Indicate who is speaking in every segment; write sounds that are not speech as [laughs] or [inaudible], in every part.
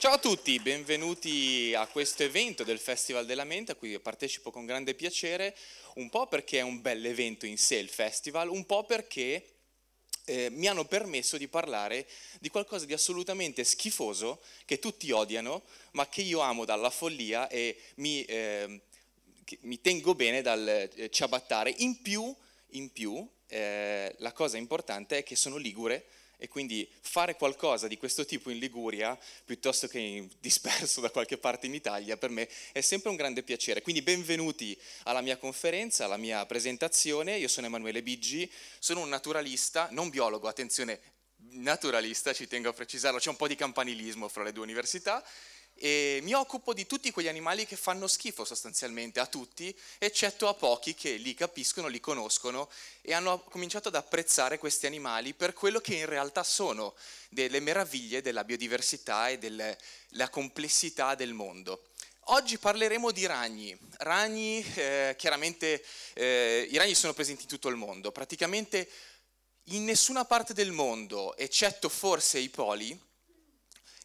Speaker 1: Ciao a tutti, benvenuti a questo evento del Festival della Mente a cui partecipo con grande piacere, un po' perché è un bel evento in sé il festival, un po' perché eh, mi hanno permesso di parlare di qualcosa di assolutamente schifoso che tutti odiano, ma che io amo dalla follia e mi, eh, mi tengo bene dal eh, ciabattare. In più, in più eh, la cosa importante è che sono ligure, e quindi fare qualcosa di questo tipo in Liguria piuttosto che [laughs] disperso da qualche parte in Italia per me è sempre un grande piacere. Quindi benvenuti alla mia conferenza, alla mia presentazione, io sono Emanuele Biggi, sono un naturalista, non biologo, attenzione, naturalista, ci tengo a precisarlo, c'è un po' di campanilismo fra le due università, e mi occupo di tutti quegli animali che fanno schifo sostanzialmente a tutti, eccetto a pochi che li capiscono, li conoscono e hanno cominciato ad apprezzare questi animali per quello che in realtà sono, delle meraviglie della biodiversità e della complessità del mondo. Oggi parleremo di ragni. Ragni, eh, chiaramente, eh, i ragni sono presenti in tutto il mondo, praticamente in nessuna parte del mondo, eccetto forse i poli,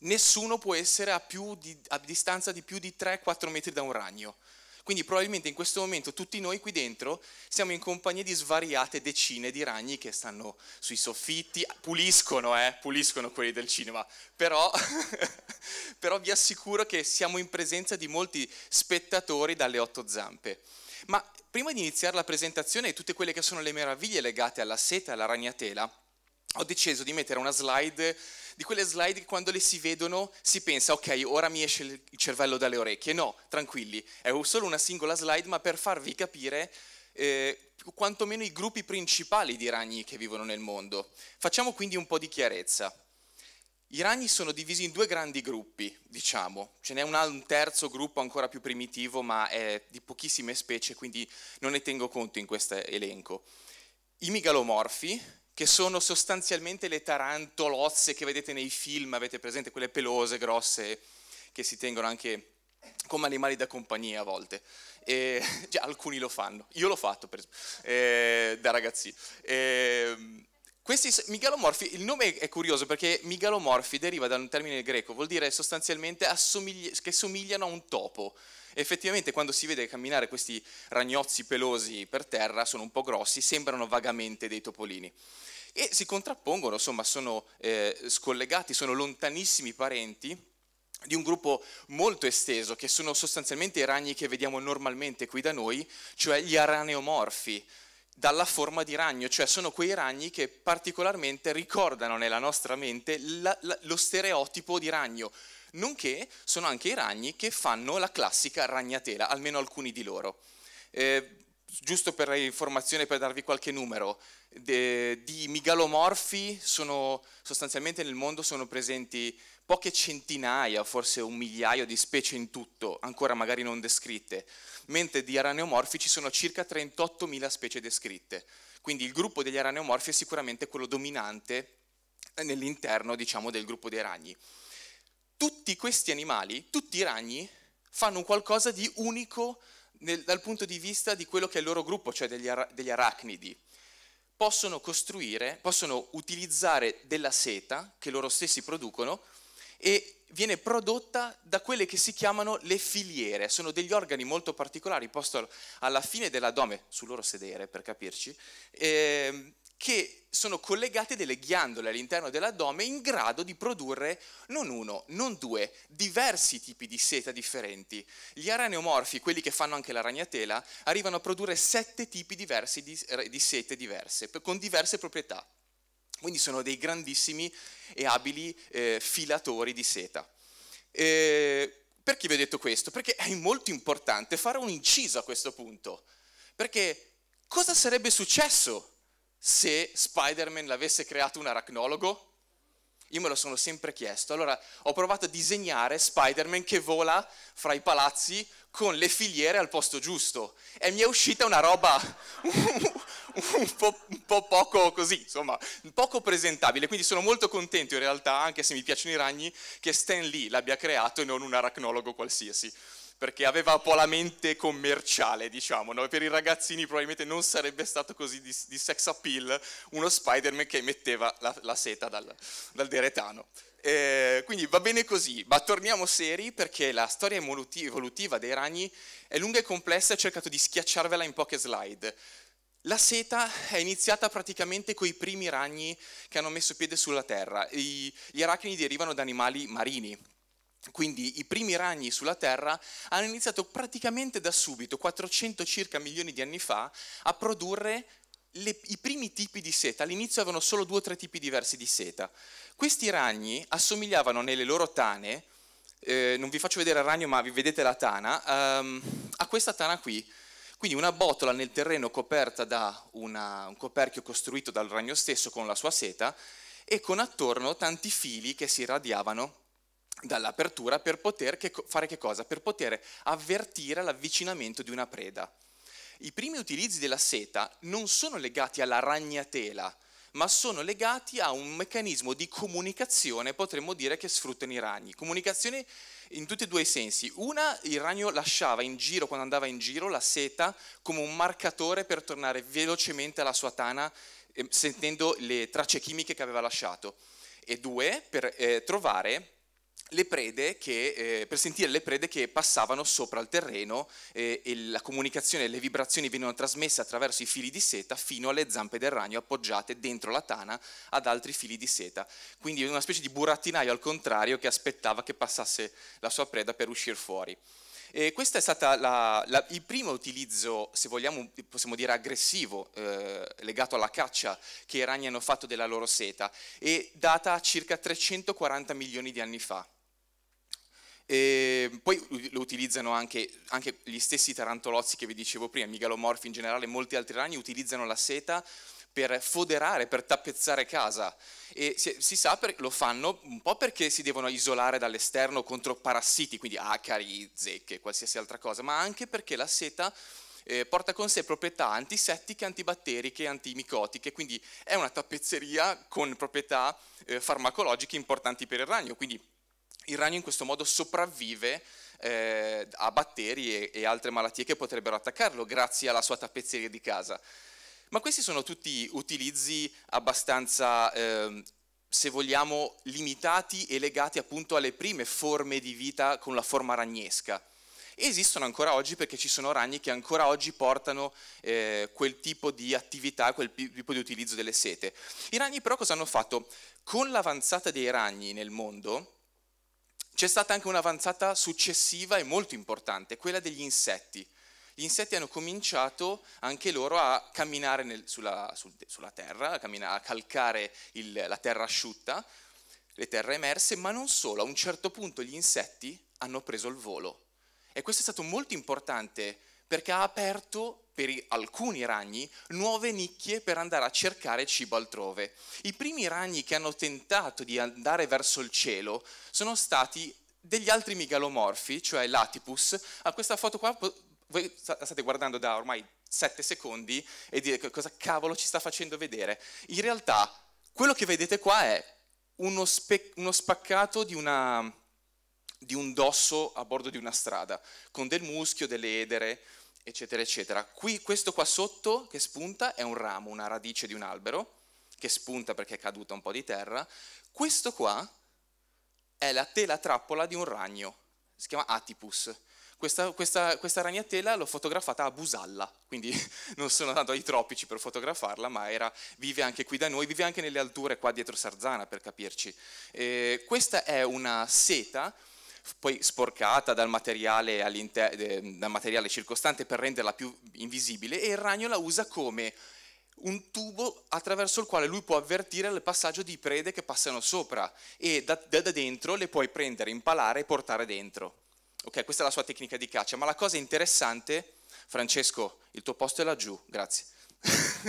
Speaker 1: nessuno può essere a, di, a distanza di più di 3-4 metri da un ragno. Quindi probabilmente in questo momento tutti noi qui dentro siamo in compagnia di svariate decine di ragni che stanno sui soffitti, puliscono, eh, puliscono quelli del cinema, però, [laughs] però vi assicuro che siamo in presenza di molti spettatori dalle otto zampe. Ma prima di iniziare la presentazione e tutte quelle che sono le meraviglie legate alla seta e alla ragnatela, ho deciso di mettere una slide di quelle slide che quando le si vedono si pensa ok, ora mi esce il cervello dalle orecchie. No, tranquilli, è solo una singola slide, ma per farvi capire eh, quantomeno i gruppi principali di ragni che vivono nel mondo. Facciamo quindi un po' di chiarezza. I ragni sono divisi in due grandi gruppi, diciamo. Ce n'è un, terzo gruppo ancora più primitivo, ma è di pochissime specie, quindi non ne tengo conto in questo elenco. I megalomorfi, che sono sostanzialmente le tarantolozze che vedete nei film, avete presente quelle pelose, grosse, che si tengono anche come animali da compagnia a volte. E, cioè, [laughs] alcuni lo fanno, io l'ho fatto per, eh, da ragazzi. E, ehm, questi migalomorfi, il nome è curioso perché migalomorfi deriva da un termine greco, vuol dire sostanzialmente che somigliano a un topo effettivamente quando si vede camminare questi ragnozzi pelosi per terra, sono un po' grossi, sembrano vagamente dei topolini. E si contrappongono, insomma, sono eh, scollegati, sono lontanissimi parenti di un gruppo molto esteso, che sono sostanzialmente i ragni che vediamo normalmente qui da noi, cioè gli araneomorfi, dalla forma di ragno, cioè sono quei ragni che particolarmente ricordano nella nostra mente la, la, lo stereotipo di ragno, nonché sono anche i ragni che fanno la classica ragnatela, almeno alcuni di loro. Eh, giusto per informazione, per darvi qualche numero, de, di migalomorfi sono, sostanzialmente nel mondo sono presenti poche centinaia, forse un migliaio di specie in tutto, ancora magari non descritte, mentre di araneomorfi ci sono circa 38.000 specie descritte. Quindi il gruppo degli araneomorfi è sicuramente quello dominante nell'interno diciamo, del gruppo dei ragni. Tutti questi animali, tutti i ragni, fanno qualcosa di unico nel, dal punto di vista di quello che è il loro gruppo, cioè degli, ara degli arachnidi. Possono costruire, possono utilizzare della seta che loro stessi producono e viene prodotta da quelle che si chiamano le filiere, sono degli organi molto particolari posti alla fine dell'addome, sul loro sedere per capirci, eh, che sono collegate delle ghiandole all'interno dell'addome in grado di produrre non uno, non due, diversi tipi di seta differenti. Gli araneomorfi, quelli che fanno anche la ragnatela, arrivano a produrre sette tipi diversi di, eh, di sete diverse, con diverse proprietà. Quindi sono dei grandissimi e abili eh, filatori di seta. E eh, perché vi ho detto questo? Perché è molto importante fare un inciso a questo punto. Perché cosa sarebbe successo se Spider-Man l'avesse creato un arachnologo? Io me lo sono sempre chiesto. Allora ho provato a disegnare Spider-Man che vola fra i palazzi con le filiere al posto giusto e mi è uscita una roba [laughs] [laughs] un po', un po', poco così, insomma, poco presentabile, quindi sono molto contento in realtà, anche se mi piacciono i ragni, che Stan Lee l'abbia creato e non un arachnologo qualsiasi perché aveva un po' la mente commerciale, diciamo, no? per i ragazzini probabilmente non sarebbe stato così di, di sex appeal uno Spider-Man che metteva la, la seta dal, dal deretano. Eh, quindi va bene così, ma torniamo seri perché la storia evolutiva dei ragni è lunga e complessa e ho cercato di schiacciarvela in poche slide. La seta è iniziata praticamente con i primi ragni che hanno messo piede sulla terra. gli arachnidi derivano da animali marini, quindi i primi ragni sulla Terra hanno iniziato praticamente da subito, 400 circa milioni di anni fa, a produrre le, i primi tipi di seta. All'inizio avevano solo due o tre tipi diversi di seta. Questi ragni assomigliavano nelle loro tane, eh, non vi faccio vedere il ragno ma vi vedete la tana, um, a questa tana qui. Quindi una botola nel terreno coperta da una, un coperchio costruito dal ragno stesso con la sua seta e con attorno tanti fili che si irradiavano dall'apertura per poter che, fare che cosa? Per poter avvertire l'avvicinamento di una preda. I primi utilizzi della seta non sono legati alla ragnatela, ma sono legati a un meccanismo di comunicazione, potremmo dire, che sfruttano i ragni. Comunicazione in tutti e due i sensi. Una, il ragno lasciava in giro, quando andava in giro, la seta come un marcatore per tornare velocemente alla sua tana, eh, sentendo le tracce chimiche che aveva lasciato. E due, per eh, trovare le prede che, eh, per sentire le prede che passavano sopra il terreno eh, e la comunicazione e le vibrazioni venivano trasmesse attraverso i fili di seta fino alle zampe del ragno appoggiate dentro la tana ad altri fili di seta. Quindi una specie di burattinaio al contrario che aspettava che passasse la sua preda per uscire fuori. E questo è stato il primo utilizzo, se vogliamo, possiamo dire aggressivo, eh, legato alla caccia che i ragni hanno fatto della loro seta, e data a circa 340 milioni di anni fa. E ehm, poi lo utilizzano anche, anche, gli stessi tarantolozzi che vi dicevo prima, migalomorfi in generale, molti altri ragni utilizzano la seta per foderare, per tappezzare casa. E si, si sa, per, lo fanno un po' perché si devono isolare dall'esterno contro parassiti, quindi acari, zecche, qualsiasi altra cosa, ma anche perché la seta eh, porta con sé proprietà antisettiche, antibatteriche, antimicotiche, quindi è una tappezzeria con proprietà eh, farmacologiche importanti per il ragno, quindi il ragno in questo modo sopravvive eh, a batteri e, e altre malattie che potrebbero attaccarlo grazie alla sua tappezzeria di casa. Ma questi sono tutti utilizzi abbastanza, eh, se vogliamo, limitati e legati appunto alle prime forme di vita con la forma ragnesca. esistono ancora oggi perché ci sono ragni che ancora oggi portano eh, quel tipo di attività, quel tipo di utilizzo delle sete. I ragni però cosa hanno fatto? Con l'avanzata dei ragni nel mondo, c'è stata anche un'avanzata successiva e molto importante, quella degli insetti. Gli insetti hanno cominciato anche loro a camminare nel, sulla, sul, sulla, terra, a, camminare, a calcare il, la terra asciutta, le terre emerse, ma non solo, a un certo punto gli insetti hanno preso il volo. E questo è stato molto importante perché ha aperto per alcuni ragni nuove nicchie per andare a cercare cibo altrove. I primi ragni che hanno tentato di andare verso il cielo sono stati degli altri megalomorfi, cioè l'atipus. A questa foto qua voi state guardando da ormai 7 secondi e dire cosa cavolo ci sta facendo vedere. In realtà quello che vedete qua è uno, uno spaccato di una di un dosso a bordo di una strada, con del muschio, delle edere, eccetera, eccetera. Qui, questo qua sotto che spunta è un ramo, una radice di un albero, che spunta perché è caduta un po' di terra. Questo qua è la tela trappola di un ragno, si chiama Atipus. Questa, questa, questa ragnatela l'ho fotografata a Busalla, quindi [laughs] non sono andato ai tropici per fotografarla, ma era, vive anche qui da noi, vive anche nelle alture qua dietro Sarzana per capirci. Eh, questa è una seta poi sporcata dal materiale, dal materiale circostante per renderla più invisibile e il ragno la usa come un tubo attraverso il quale lui può avvertire il passaggio di prede che passano sopra e da, da, da, dentro le puoi prendere, impalare e portare dentro. Ok, questa è la sua tecnica di caccia, ma la cosa interessante, Francesco, il tuo posto è laggiù, grazie. [laughs]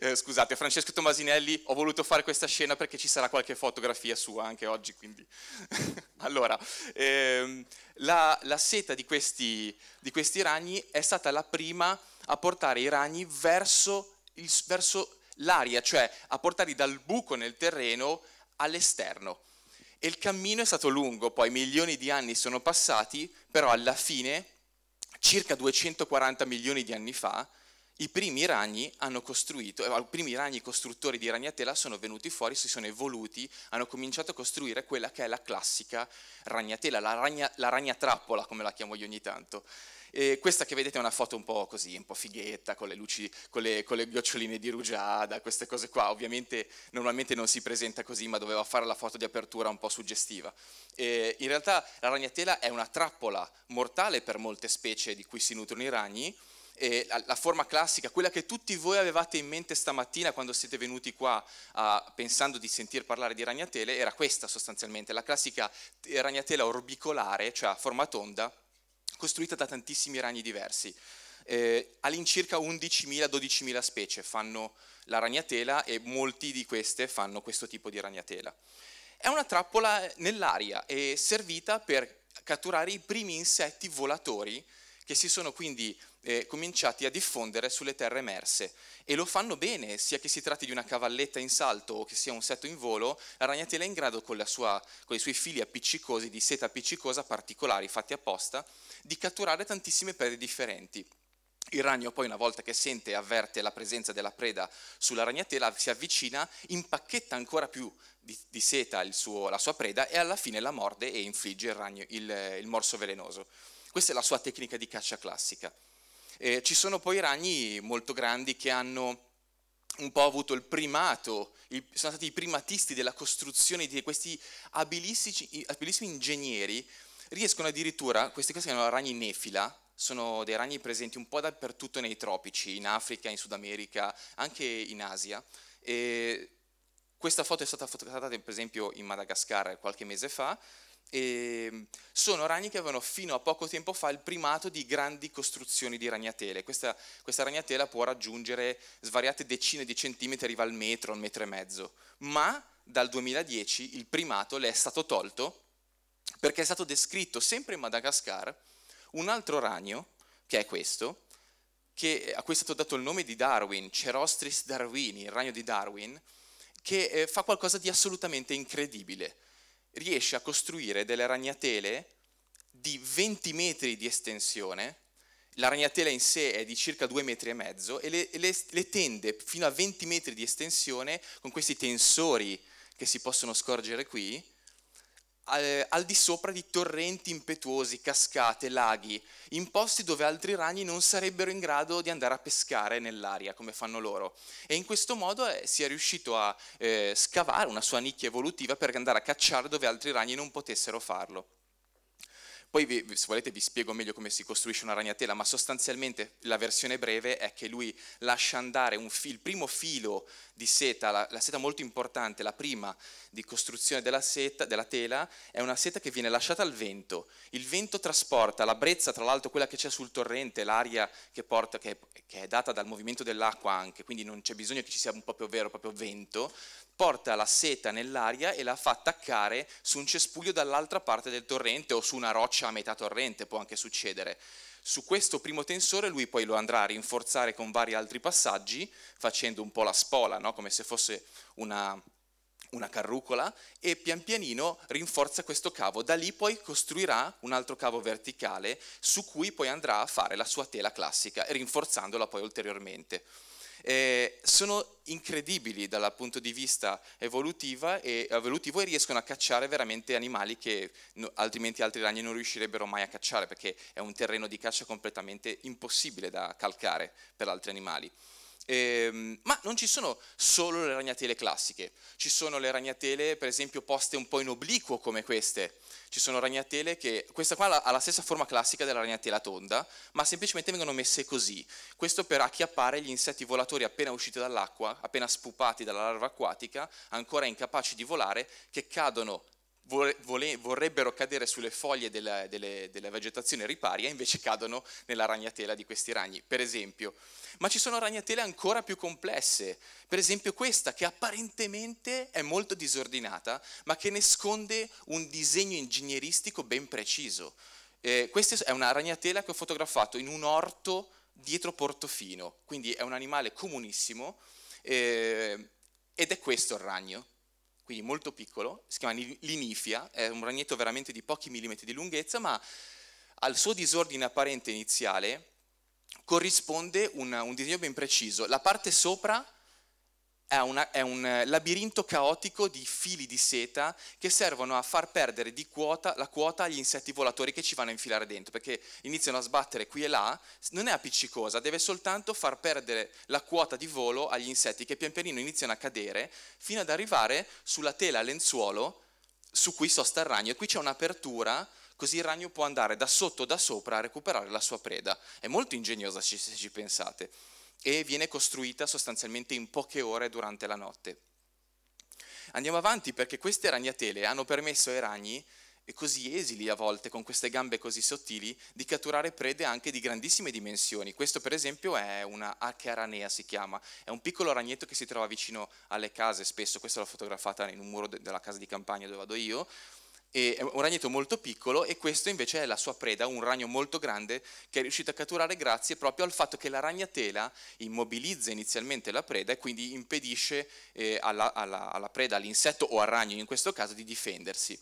Speaker 1: Eh, scusate, Francesco Tomasinelli, ho voluto fare questa scena perché ci sarà qualche fotografia sua anche oggi, quindi... [laughs] allora, ehm, la, la, seta di questi, di questi ragni è stata la prima a portare i ragni verso, il, verso l'aria, cioè a portarli dal buco nel terreno all'esterno. E il cammino è stato lungo, poi milioni di anni sono passati, però alla fine, circa 240 milioni di anni fa, i primi ragni hanno costruito, eh, i primi ragni costruttori di ragnatela sono venuti fuori, si sono evoluti, hanno cominciato a costruire quella che è la classica ragnatela, la, ragna, la ragnatrappola come la chiamo io ogni tanto. E questa che vedete è una foto un po' così, un po' fighetta, con le luci, con le, con le goccioline di rugiada, queste cose qua. Ovviamente normalmente non si presenta così, ma doveva fare la foto di apertura un po' suggestiva. E in realtà la ragnatela è una trappola mortale per molte specie di cui si nutrono i ragni, eh, la, forma classica, quella che tutti voi avevate in mente stamattina quando siete venuti qua a, pensando di sentir parlare di ragnatele, era questa sostanzialmente, la classica eh, ragnatela orbicolare, cioè a forma tonda, costruita da tantissimi ragni diversi. Eh, all'incirca 11.000-12.000 specie fanno la ragnatela e molti di queste fanno questo tipo di ragnatela. È una trappola nell'aria e servita per catturare i primi insetti volatori che si sono quindi eh, cominciati a diffondere sulle terre emerse e lo fanno bene, sia che si tratti di una cavalletta in salto o che sia un setto in volo, la ragnatela è in grado con, sua, con i suoi fili appiccicosi di seta appiccicosa particolari fatti apposta di catturare tantissime prede differenti. Il ragno poi una volta che sente e avverte la presenza della preda sulla ragnatela si avvicina, impacchetta ancora più di, di seta suo, la sua preda e alla fine la morde e infligge il, ragno, il, il morso velenoso. Questa è la sua tecnica di caccia classica. Eh, ci sono poi ragni molto grandi che hanno un po' avuto il primato, il, sono stati i primatisti della costruzione di questi abilissimi, abilissimi ingegneri, riescono addirittura, questi che si chiamano ragni nefila, sono dei ragni presenti un po' dappertutto nei tropici, in Africa, in Sud America, anche in Asia. E questa foto è stata fotografata per esempio in Madagascar qualche mese fa, e ehm, sono ragni che avevano fino a poco tempo fa il primato di grandi costruzioni di ragnatele. Questa, questa ragnatela può raggiungere svariate decine di centimetri, arriva al metro, al metro e mezzo, ma dal 2010 il primato le è stato tolto perché è stato descritto sempre in Madagascar un altro ragno, che è questo, che, a cui è stato dato il nome di Darwin, Cerostris darwini, il ragno di Darwin, che eh, fa qualcosa di assolutamente incredibile riesce a costruire delle ragnatele di 20 metri di estensione, la ragnatela in sé è di circa 2 metri e mezzo, e le, le, le tende fino a 20 metri di estensione con questi tensori che si possono scorgere qui, eh, al di sopra di torrenti impetuosi, cascate, laghi, in posti dove altri ragni non sarebbero in grado di andare a pescare nell'aria come fanno loro. E in questo modo eh, si è riuscito a eh, scavare una sua nicchia evolutiva per andare a cacciare dove altri ragni non potessero farlo. Poi vi, se volete vi spiego meglio come si costruisce una ragnatela, ma sostanzialmente la versione breve è che lui lascia andare fil, il primo filo di seta, la, la, seta molto importante, la prima di costruzione della, seta, della tela, è una seta che viene lasciata al vento. Il vento trasporta la brezza, tra l'altro quella che c'è sul torrente, l'aria che porta, che è, che è data dal movimento dell'acqua anche, quindi non c'è bisogno che ci sia un proprio vero proprio vento, porta la seta nell'aria e la fa attaccare su un cespuglio dall'altra parte del torrente o su una roccia a metà torrente, può anche succedere. Su questo primo tensore lui poi lo andrà a rinforzare con vari altri passaggi, facendo un po' la spola, no? come se fosse una, una carrucola, e pian pianino rinforza questo cavo. Da lì poi costruirà un altro cavo verticale su cui poi andrà a fare la sua tela classica, rinforzandola poi ulteriormente eh, sono incredibili dal punto di vista evolutivo e, evolutivo e riescono a cacciare veramente animali che no, altrimenti altri ragni non riuscirebbero mai a cacciare perché è un terreno di caccia completamente impossibile da calcare per altri animali. Ehm, ma non ci sono solo le ragnatele classiche, ci sono le ragnatele per esempio poste un po' in obliquo come queste, ci sono ragnatele che, questa qua ha la stessa forma classica della ragnatela tonda, ma semplicemente vengono messe così, questo per acchiappare gli insetti volatori appena usciti dall'acqua, appena spupati dalla larva acquatica, ancora incapaci di volare, che cadono vorrebbero cadere sulle foglie della, delle, della, vegetazione riparia, invece cadono nella ragnatela di questi ragni, per esempio. Ma ci sono ragnatele ancora più complesse, per esempio questa che apparentemente è molto disordinata, ma che nasconde un disegno ingegneristico ben preciso. Eh, questa è una ragnatela che ho fotografato in un orto dietro Portofino, quindi è un animale comunissimo eh, ed è questo il ragno quindi molto piccolo, si chiama linifia, è un ragnetto veramente di pochi millimetri di lunghezza, ma al suo disordine apparente iniziale corrisponde un, un disegno ben preciso. La parte sopra è, una, è, un eh, labirinto caotico di fili di seta che servono a far perdere di quota, la quota agli insetti volatori che ci vanno a infilare dentro, perché iniziano a sbattere qui e là, non è appiccicosa, deve soltanto far perdere la quota di volo agli insetti che pian pianino iniziano a cadere fino ad arrivare sulla tela lenzuolo su cui sosta il ragno. E qui c'è un'apertura così il ragno può andare da sotto o da sopra a recuperare la sua preda. È molto ingegnosa se ci pensate e viene costruita sostanzialmente in poche ore durante la notte. Andiamo avanti perché queste ragnatele hanno permesso ai ragni, così esili a volte, con queste gambe così sottili, di catturare prede anche di grandissime dimensioni. Questo per esempio è una acaranea si chiama, è un piccolo ragnetto che si trova vicino alle case spesso, questa l'ho fotografata in un muro de- della casa di campagna dove vado io, e è un ragnetto molto piccolo e questo invece è la sua preda, un ragno molto grande che è riuscito a catturare grazie proprio al fatto che la ragnatela immobilizza inizialmente la preda e quindi impedisce eh, alla, alla, alla preda, all'insetto o al ragno in questo caso di difendersi.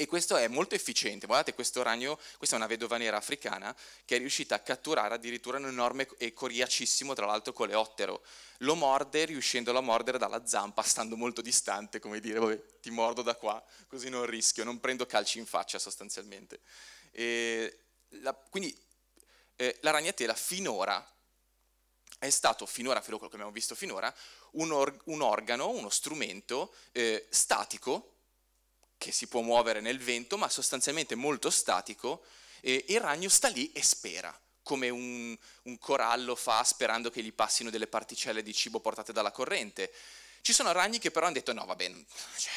Speaker 1: E questo è molto efficiente. Guardate, questo ragno, questa è una vedova nera africana che è riuscita a catturare addirittura un enorme e coriacissimo, tra l'altro, coleottero. Lo morde riuscendolo a mordere dalla zampa, stando molto distante, come dire, vabbè, ti mordo da qua, così non rischio, non prendo calci in faccia sostanzialmente. La, quindi eh, la ragnatela finora è stato finora, quello che abbiamo visto finora, un, or un organo, uno strumento eh, statico che si può muovere nel vento, ma sostanzialmente molto statico, e il ragno sta lì e spera, come un, un corallo fa sperando che gli passino delle particelle di cibo portate dalla corrente. Ci sono ragni che però hanno detto no, vabbè, bene, cioè,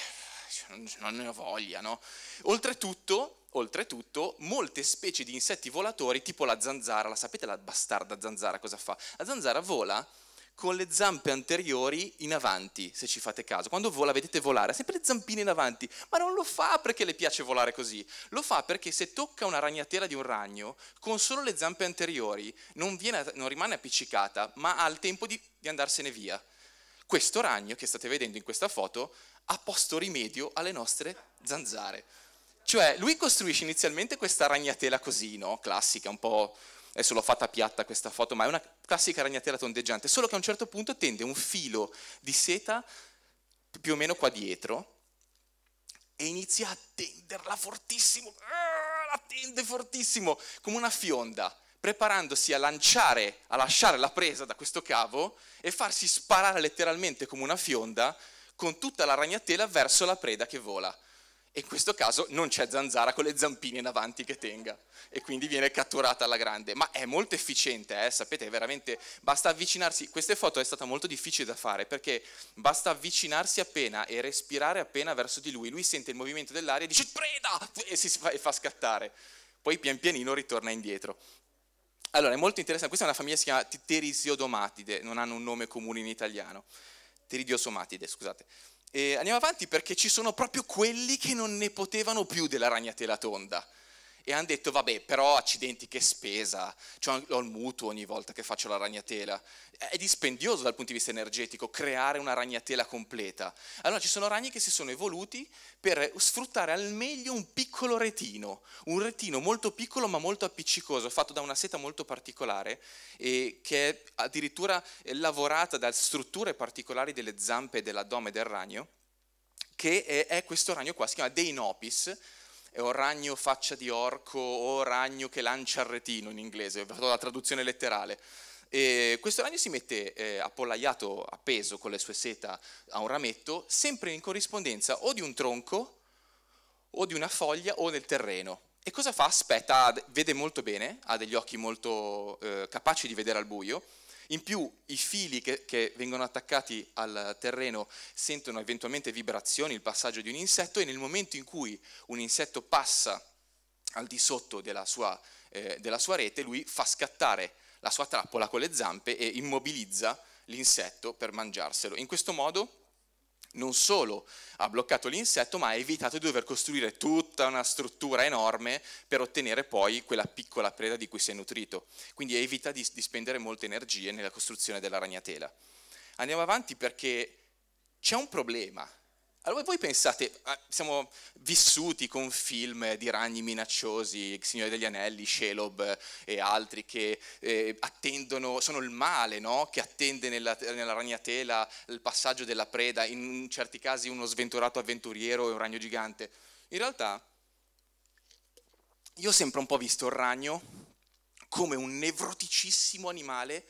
Speaker 1: cioè, cioè, non ne ho voglia, no? Oltretutto, oltretutto, molte specie di insetti volatori, tipo la zanzara, la sapete la bastarda zanzara cosa fa? La zanzara vola con le zampe anteriori in avanti, se ci fate caso. Quando vola vedete volare, ha sempre le zampine in avanti, ma non lo fa perché le piace volare così, lo fa perché se tocca una ragnatela di un ragno, con solo le zampe anteriori non, viene, non rimane appiccicata, ma ha il tempo di, di andarsene via. Questo ragno che state vedendo in questa foto ha posto rimedio alle nostre zanzare. Cioè, lui costruisce inizialmente questa ragnatela così, no? Classica, un po' adesso l'ho fatta piatta questa foto, ma è una classica ragnatela tondeggiante, solo che a un certo punto tende un filo di seta più o meno qua dietro e inizia a tenderla fortissimo, ah, la tende fortissimo, come una fionda, preparandosi a lanciare, a lasciare la presa da questo cavo e farsi sparare letteralmente come una fionda con tutta la ragnatela verso la preda che vola e in questo caso non c'è zanzara con le zampine in avanti che tenga e quindi viene catturata alla grande, ma è molto efficiente, eh? sapete, veramente basta avvicinarsi, queste foto è stata molto difficile da fare perché basta avvicinarsi appena e respirare appena verso di lui, lui sente il movimento dell'aria e dice preda e si fa, e fa scattare, poi pian pianino ritorna indietro. Allora, è molto interessante, questa è una famiglia che si chiama Pteridiosomatide, non hanno un nome comune in italiano, Teridiosomatide, scusate. E andiamo avanti perché ci sono proprio quelli che non ne potevano più della ragnatela tonda e hanno detto vabbè però accidenti che spesa, cioè, ho il mutuo ogni volta che faccio la ragnatela, è dispendioso dal punto di vista energetico creare una ragnatela completa. Allora ci sono ragni che si sono evoluti per sfruttare al meglio un piccolo retino, un retino molto piccolo ma molto appiccicoso, fatto da una seta molto particolare e che è addirittura eh, lavorata da strutture particolari delle zampe e dell'addome del ragno, che è questo ragno qua, si chiama Deinopis, o ragno faccia di orco o ragno che lancia il retino in inglese, ho fatto la traduzione letterale. E questo ragno si mette eh, appollaiato, appeso con le sue seta a un rametto, sempre in corrispondenza o di un tronco o di una foglia o nel terreno. E cosa fa? Aspetta, vede molto bene, ha degli occhi molto eh, capaci di vedere al buio, in più i fili che, che, vengono attaccati al terreno sentono eventualmente vibrazioni, il passaggio di un insetto e nel momento in cui un insetto passa al di sotto della sua, eh, della sua rete, lui fa scattare la sua trappola con le zampe e immobilizza l'insetto per mangiarselo. In questo modo non solo ha bloccato l'insetto, ma ha evitato di dover costruire tutta una struttura enorme per ottenere poi quella piccola preda di cui si è nutrito. Quindi evita di, di spendere molte energie nella costruzione della ragnatela. Andiamo avanti perché c'è un problema allora voi pensate, ah, siamo vissuti con film di ragni minacciosi, Signore degli Anelli, Shelob eh, e altri che eh, attendono, sono il male no? che attende nella, nella, ragnatela il passaggio della preda, in certi casi uno sventurato avventuriero e un ragno gigante. In realtà io ho sempre un po' visto il ragno come un nevroticissimo animale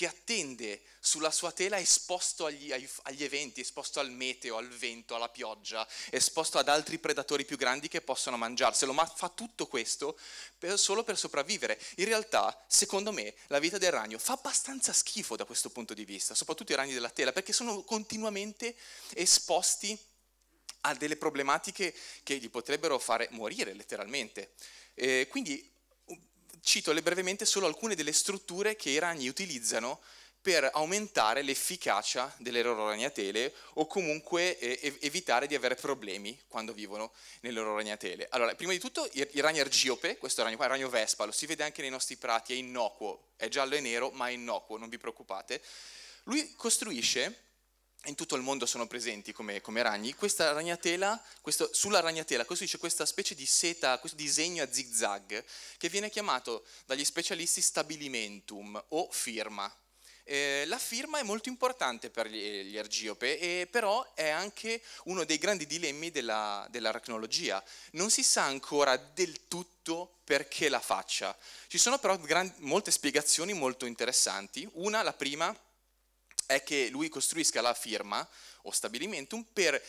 Speaker 1: che attende sulla sua tela esposto agli, agli, eventi, esposto al meteo, al vento, alla pioggia, esposto ad altri predatori più grandi che possono mangiarselo, ma fa tutto questo per, solo per sopravvivere. In realtà, secondo me, la vita del ragno fa abbastanza schifo da questo punto di vista, soprattutto i ragni della tela, perché sono continuamente esposti a delle problematiche che gli potrebbero fare morire letteralmente. Eh, quindi cito brevemente solo alcune delle strutture che i ragni utilizzano per aumentare l'efficacia delle loro ragnatele o comunque eh, evitare di avere problemi quando vivono nelle loro ragnatele. Allora, prima di tutto il, il ragno argiope, questo ragno qua, il ragno vespa, lo si vede anche nei nostri prati, è innocuo, è giallo e nero ma è innocuo, non vi preoccupate. Lui costruisce in tutto il mondo sono presenti come, come ragni, questa ragnatela, questo, sulla ragnatela costruisce questa specie di seta, questo disegno a zigzag che viene chiamato dagli specialisti stabilimentum o firma. Eh, la firma è molto importante per gli, gli argiope, e però è anche uno dei grandi dilemmi della, dell'arachnologia. Non si sa ancora del tutto perché la faccia. Ci sono però gran, molte spiegazioni molto interessanti. Una, la prima, è è che lui costruisca la firma o stabilimentum per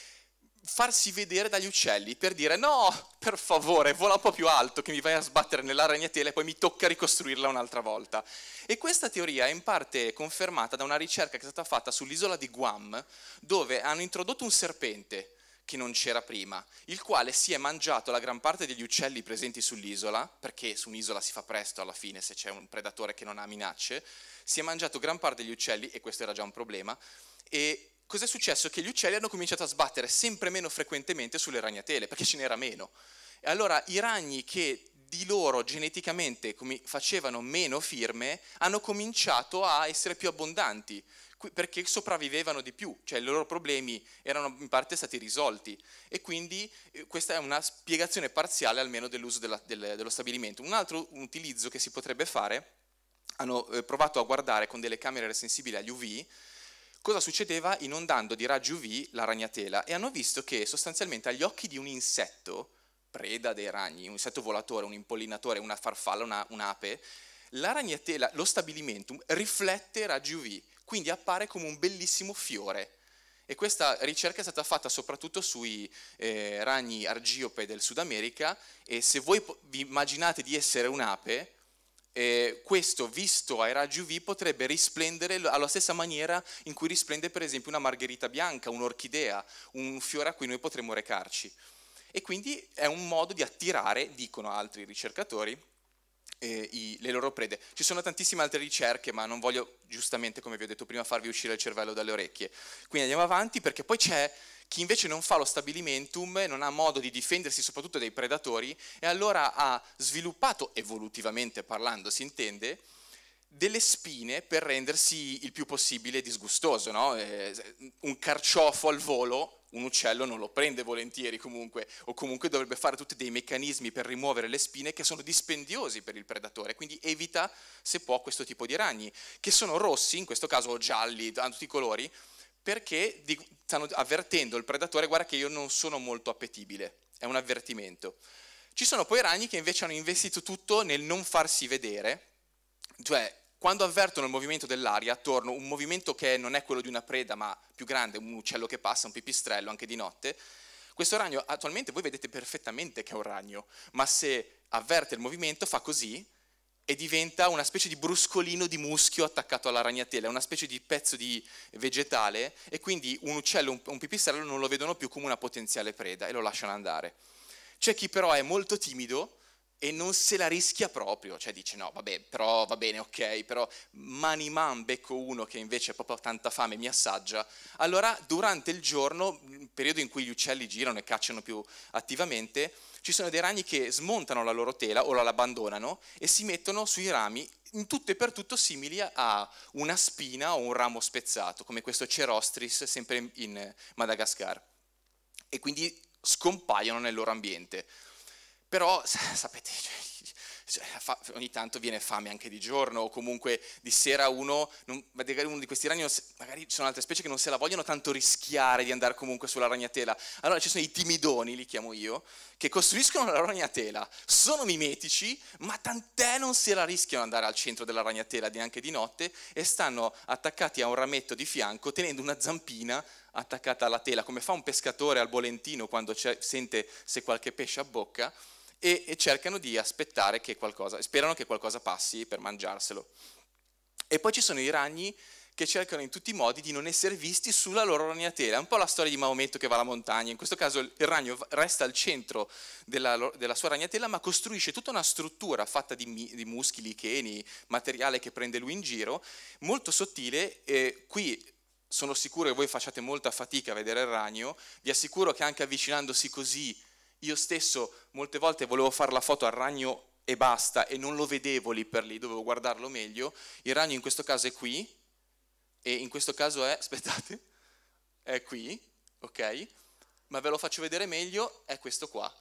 Speaker 1: farsi vedere dagli uccelli per dire no, per favore, vola un po' più alto che mi vai a sbattere nella ragnatela e poi mi tocca ricostruirla un'altra volta. E questa teoria è in parte confermata da una ricerca che è stata fatta sull'isola di Guam, dove hanno introdotto un serpente che non c'era prima, il quale si è mangiato la gran parte degli uccelli presenti sull'isola, perché su un'isola si fa presto alla fine se c'è un predatore che non ha minacce, si è mangiato gran parte degli uccelli, e questo era già un problema, e cos'è successo? Che gli uccelli hanno cominciato a sbattere sempre meno frequentemente sulle ragnatele, perché ce n'era meno. E allora i ragni che di loro geneticamente facevano meno firme hanno cominciato a essere più abbondanti, perché sopravvivevano di più, cioè i loro problemi erano in parte stati risolti e quindi eh, questa è una spiegazione parziale almeno dell'uso della, del, dello stabilimento. Un altro utilizzo che si potrebbe fare, hanno eh, provato a guardare con delle camere sensibili agli UV, cosa succedeva inondando di raggi UV la ragnatela e hanno visto che sostanzialmente agli occhi di un insetto, preda dei ragni, un insetto volatore, un impollinatore, una farfalla, una, un'ape, la ragnatela, lo stabilimentum, riflette raggi UV quindi appare come un bellissimo fiore. E questa ricerca è stata fatta soprattutto sui eh, ragni argiope del Sud America e se voi vi immaginate di essere un'ape, eh, questo visto ai raggi UV potrebbe risplendere alla stessa maniera in cui risplende per esempio una margherita bianca, un'orchidea, un fiore a cui noi potremmo recarci. E quindi è un modo di attirare, dicono altri ricercatori, eh, i, le loro prede. Ci sono tantissime altre ricerche, ma non voglio giustamente, come vi ho detto prima, farvi uscire il cervello dalle orecchie. Quindi andiamo avanti perché poi c'è chi invece non fa lo stabilimentum, non ha modo di difendersi soprattutto dai predatori e allora ha sviluppato, evolutivamente parlando si intende, delle spine per rendersi il più possibile disgustoso, no? eh, un carciofo al volo un uccello non lo prende volentieri comunque, o comunque dovrebbe fare tutti dei meccanismi per rimuovere le spine che sono dispendiosi per il predatore, quindi evita se può questo tipo di ragni, che sono rossi, in questo caso gialli, hanno tutti i colori, perché stanno avvertendo il predatore, guarda che io non sono molto appetibile, è un avvertimento. Ci sono poi ragni che invece hanno investito tutto nel non farsi vedere, cioè quando avvertono il movimento dell'aria attorno, un movimento che non è quello di una preda, ma più grande, un uccello che passa, un pipistrello anche di notte, questo ragno attualmente voi vedete perfettamente che è un ragno, ma se avverte il movimento fa così e diventa una specie di bruscolino di muschio attaccato alla ragnatela, una specie di pezzo di vegetale e quindi un uccello, un pipistrello non lo vedono più come una potenziale preda e lo lasciano andare. C'è chi però è molto timido e non se la rischia proprio, cioè dice no, vabbè, però va bene, ok, però mani man becco uno che invece ha proprio tanta fame e mi assaggia, allora durante il giorno, periodo in cui gli uccelli girano e cacciano più attivamente, ci sono dei ragni che smontano la loro tela o la abbandonano e si mettono sui rami in tutto e per tutto simili a una spina o un ramo spezzato, come questo Cerostris sempre in Madagascar. E quindi scompaiono nel loro ambiente. Però, sapete, cioè, cioè ogni tanto viene fame anche di giorno o comunque di sera uno, non, magari uno di questi ragni, magari ci sono altre specie che non se la vogliono tanto rischiare di andare comunque sulla ragnatela. Allora ci sono i timidoni, li chiamo io, che costruiscono la ragnatela, sono mimetici, ma tant'è non se la rischiano andare al centro della ragnatela neanche di notte e stanno attaccati a un rametto di fianco tenendo una zampina attaccata alla tela, come fa un pescatore al bolentino quando sente se qualche pesce abbocca. bocca e, e cercano di aspettare che qualcosa, sperano che qualcosa passi per mangiarselo. E poi ci sono i ragni che cercano in tutti i modi di non essere visti sulla loro ragnatela. È un po' la storia di Maometto che va alla montagna. In questo caso il ragno resta al centro della, della sua ragnatela, ma costruisce tutta una struttura fatta di, di, muschi, licheni, materiale che prende lui in giro, molto sottile. E qui sono sicuro che voi facciate molta fatica a vedere il ragno. Vi assicuro che anche avvicinandosi così io stesso molte volte volevo fare la foto al ragno e basta e non lo vedevo lì per lì, dovevo guardarlo meglio. Il ragno in questo caso è qui e in questo caso è, [laughs] aspettate, è qui, ok? Ma ve lo faccio vedere meglio, è questo qua.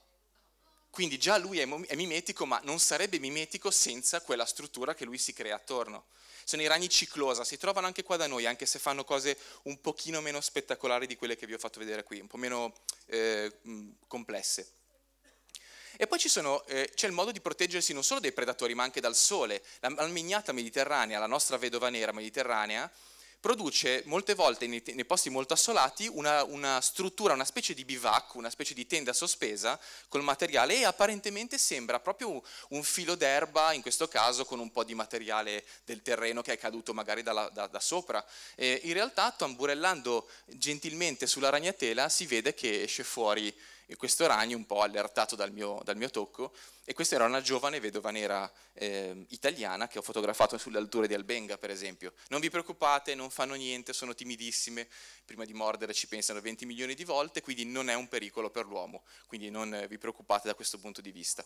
Speaker 1: Quindi già lui è mimetico, ma non sarebbe mimetico senza quella struttura che lui si crea attorno. Sono i ragni ciclosa, si trovano anche qua da noi, anche se fanno cose un pochino meno spettacolari di quelle che vi ho fatto vedere qui, un po' meno eh, complesse. E poi sono, eh, c'è il modo di proteggersi non solo dai predatori, ma anche dal sole. La malmignata mediterranea, la nostra vedova nera mediterranea, produce molte volte nei, nei posti molto assolati una, una, struttura, una specie di bivac, una specie di tenda sospesa col materiale e apparentemente sembra proprio un filo d'erba, in questo caso con un po' di materiale del terreno che è caduto magari dalla, da, da, sopra. E in realtà tamburellando gentilmente sulla ragnatela si vede che esce fuori questo ragno un po' allertato dal mio, dal mio tocco e questa era una giovane vedova nera eh, italiana che ho fotografato sulle alture di Albenga per esempio. Non vi preoccupate, non fanno niente, sono timidissime, prima di mordere ci pensano 20 milioni di volte, quindi non è un pericolo per l'uomo, quindi non vi preoccupate da questo punto di vista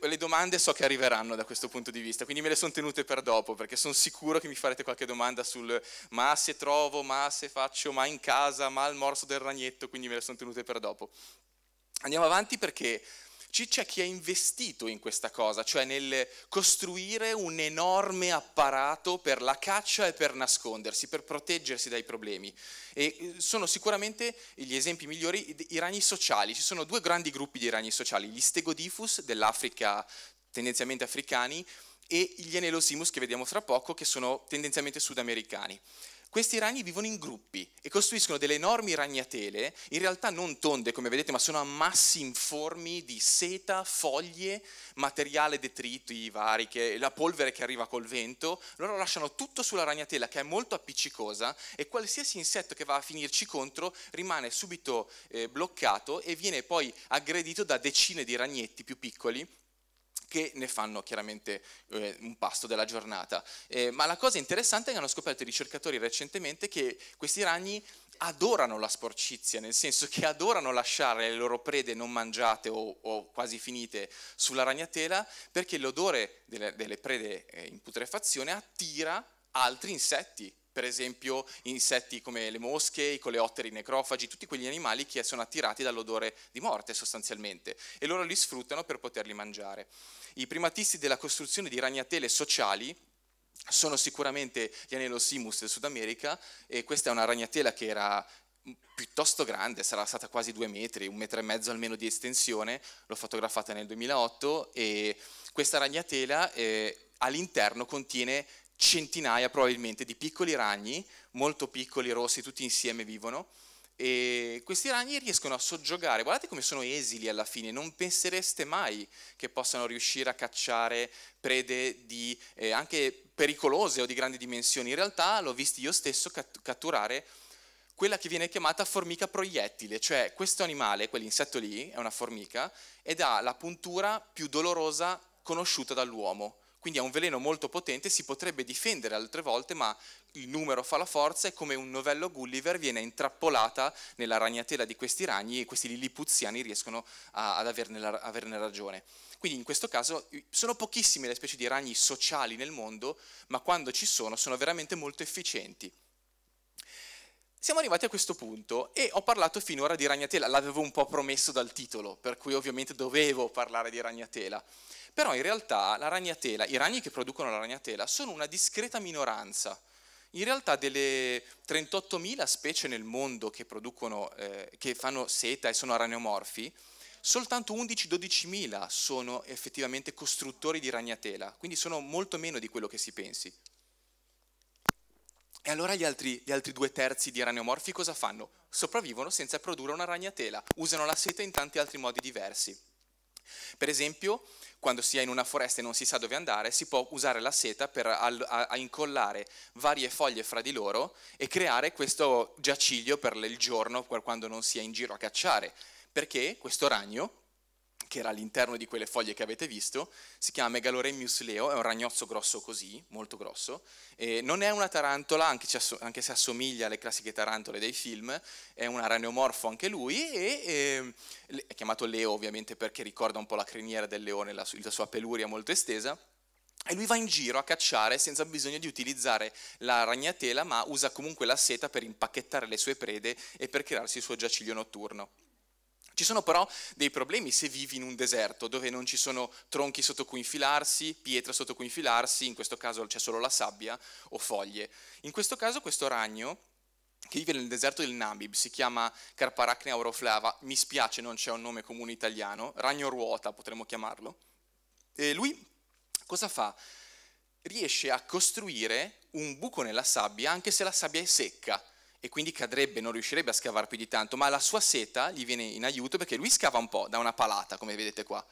Speaker 1: le domande so che arriveranno da questo punto di vista, quindi me le sono tenute per dopo, perché sono sicuro che mi farete qualche domanda sul ma se trovo, ma se faccio, ma in casa, ma al morso del ragnetto, quindi me le sono tenute per dopo. Andiamo avanti perché c'è chi ha investito in questa cosa, cioè nel costruire un enorme apparato per la caccia e per nascondersi, per proteggersi dai problemi. E eh, sono sicuramente gli esempi migliori i ragni sociali. Ci sono due grandi gruppi di ragni sociali, gli Stegodifus dell'Africa, tendenzialmente africani, e gli Enelosimus che vediamo fra poco, che sono tendenzialmente sudamericani. Questi ragni vivono in gruppi e costruiscono delle enormi ragnatele, in realtà non tonde come vedete, ma sono ammassi informi di seta, foglie, materiale detriti vari, che, la polvere che arriva col vento. Loro lasciano tutto sulla ragnatela che è molto appiccicosa e qualsiasi insetto che va a finirci contro rimane subito eh, bloccato e viene poi aggredito da decine di ragnetti più piccoli che ne fanno chiaramente eh, un pasto della giornata. Eh, ma la cosa interessante è che hanno scoperto i ricercatori recentemente che questi ragni adorano la sporcizia, nel senso che adorano lasciare le loro prede non mangiate o, o quasi finite sulla ragnatela perché l'odore delle, delle prede eh, in putrefazione attira altri insetti per esempio insetti come le mosche, i coleotteri, i necrofagi, tutti quegli animali che sono attirati dall'odore di morte sostanzialmente e loro li sfruttano per poterli mangiare. I primatisti della costruzione di ragnatele sociali sono sicuramente gli Anelosimus del Sud America e questa è una ragnatela che era piuttosto grande, sarà stata quasi due metri, un metro e mezzo almeno di estensione, l'ho fotografata nel 2008 e questa ragnatela eh, all'interno contiene centinaia probabilmente di piccoli ragni, molto piccoli, rossi, tutti insieme vivono, e questi ragni riescono a soggiogare, guardate come sono esili alla fine, non pensereste mai che possano riuscire a cacciare prede di, eh, anche pericolose o di grandi dimensioni, in realtà l'ho visto io stesso catturare quella che viene chiamata formica proiettile, cioè questo animale, quell'insetto lì, è una formica, ed ha la puntura più dolorosa conosciuta dall'uomo quindi è un veleno molto potente, si potrebbe difendere altre volte, ma il numero fa la forza e come un novello Gulliver viene intrappolata nella ragnatela di questi ragni e questi lillipuziani riescono a, ad averne, la, averne ragione. Quindi in questo caso sono pochissime le specie di ragni sociali nel mondo, ma quando ci sono sono veramente molto efficienti. Siamo arrivati a questo punto e ho parlato finora di ragnatela, l'avevo un po' promesso dal titolo, per cui ovviamente dovevo parlare di ragnatela. Però in realtà la ragnatela, i ragni che producono la ragnatela sono una discreta minoranza. In realtà delle 38.000 specie nel mondo che, eh, che fanno seta e sono araneomorfi, soltanto 11-12.000 sono effettivamente costruttori di ragnatela, quindi sono molto meno di quello che si pensi. E allora gli altri, gli altri due terzi di raneomorfi cosa fanno? Sopravvivono senza produrre una ragnatela, usano la seta in tanti altri modi diversi. Per esempio, quando si è in una foresta e non si sa dove andare, si può usare la seta per all- a-, a incollare varie foglie fra di loro e creare questo giaciglio per il giorno, per quando non si è in giro a cacciare, perché questo ragno che era all'interno di quelle foglie che avete visto, si chiama Megaloremius leo, è un ragnozzo grosso così, molto grosso, e non è una tarantola, anche, se assomiglia alle classiche tarantole dei film, è un araneomorfo anche lui, e, e, è chiamato leo ovviamente perché ricorda un po' la criniera del leone, la, la sua peluria molto estesa, e lui va in giro a cacciare senza bisogno di utilizzare la ragnatela, ma usa comunque la seta per impacchettare le sue prede e per crearsi il suo giaciglio notturno. Ci sono però dei problemi se vivi in un deserto dove non ci sono tronchi sotto cui infilarsi, pietre sotto cui infilarsi, in questo caso c'è solo la sabbia o foglie. In questo caso questo ragno che vive nel deserto del Namib, si chiama Carparacne auroflava, mi spiace non c'è un nome comune italiano, ragno ruota potremmo chiamarlo. E lui cosa fa? Riesce a costruire un buco nella sabbia anche se la sabbia è secca e quindi cadrebbe, non riuscirebbe a scavare più di tanto, ma la sua seta gli viene in aiuto perché lui scava un po' da una palata, come vedete qua,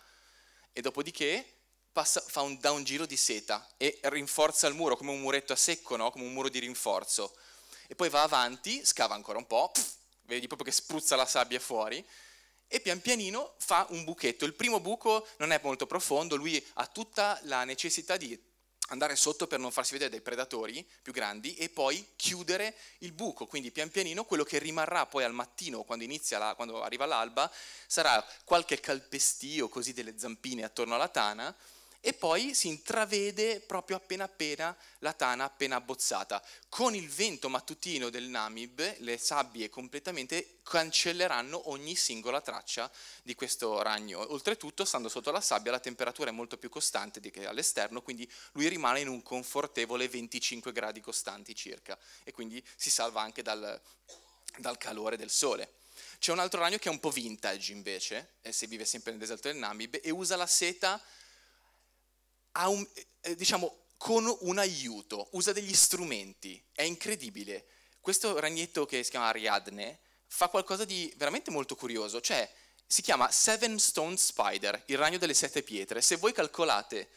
Speaker 1: e dopodiché passa, fa un, da un giro di seta e rinforza il muro come un muretto a secco, no? come un muro di rinforzo. E poi va avanti, scava ancora un po', pff, vedi proprio che spruzza la sabbia fuori, e pian pianino fa un buchetto. Il primo buco non è molto profondo, lui ha tutta la necessità di andare sotto per non farsi vedere dai predatori più grandi e poi chiudere il buco, quindi pian pianino quello che rimarrà poi al mattino quando, la, quando arriva l'alba sarà qualche calpestio così delle zampine attorno alla tana e poi si intravede proprio appena appena la tana appena abbozzata. Con il vento mattutino del Namib le sabbie completamente cancelleranno ogni singola traccia di questo ragno. Oltretutto, stando sotto la sabbia, la temperatura è molto più costante che all'esterno, quindi lui rimane in un confortevole 25 gradi costanti circa e quindi si salva anche dal, dal calore del sole. C'è un altro ragno che è un po' vintage invece, eh, se vive sempre nel deserto del Namib, e usa la seta un, eh, eh, diciamo, con un aiuto, usa degli strumenti, è incredibile. Questo ragnetto che si chiama Ariadne fa qualcosa di veramente molto curioso, cioè si chiama Seven Stone Spider, il ragno delle sette pietre. Se voi calcolate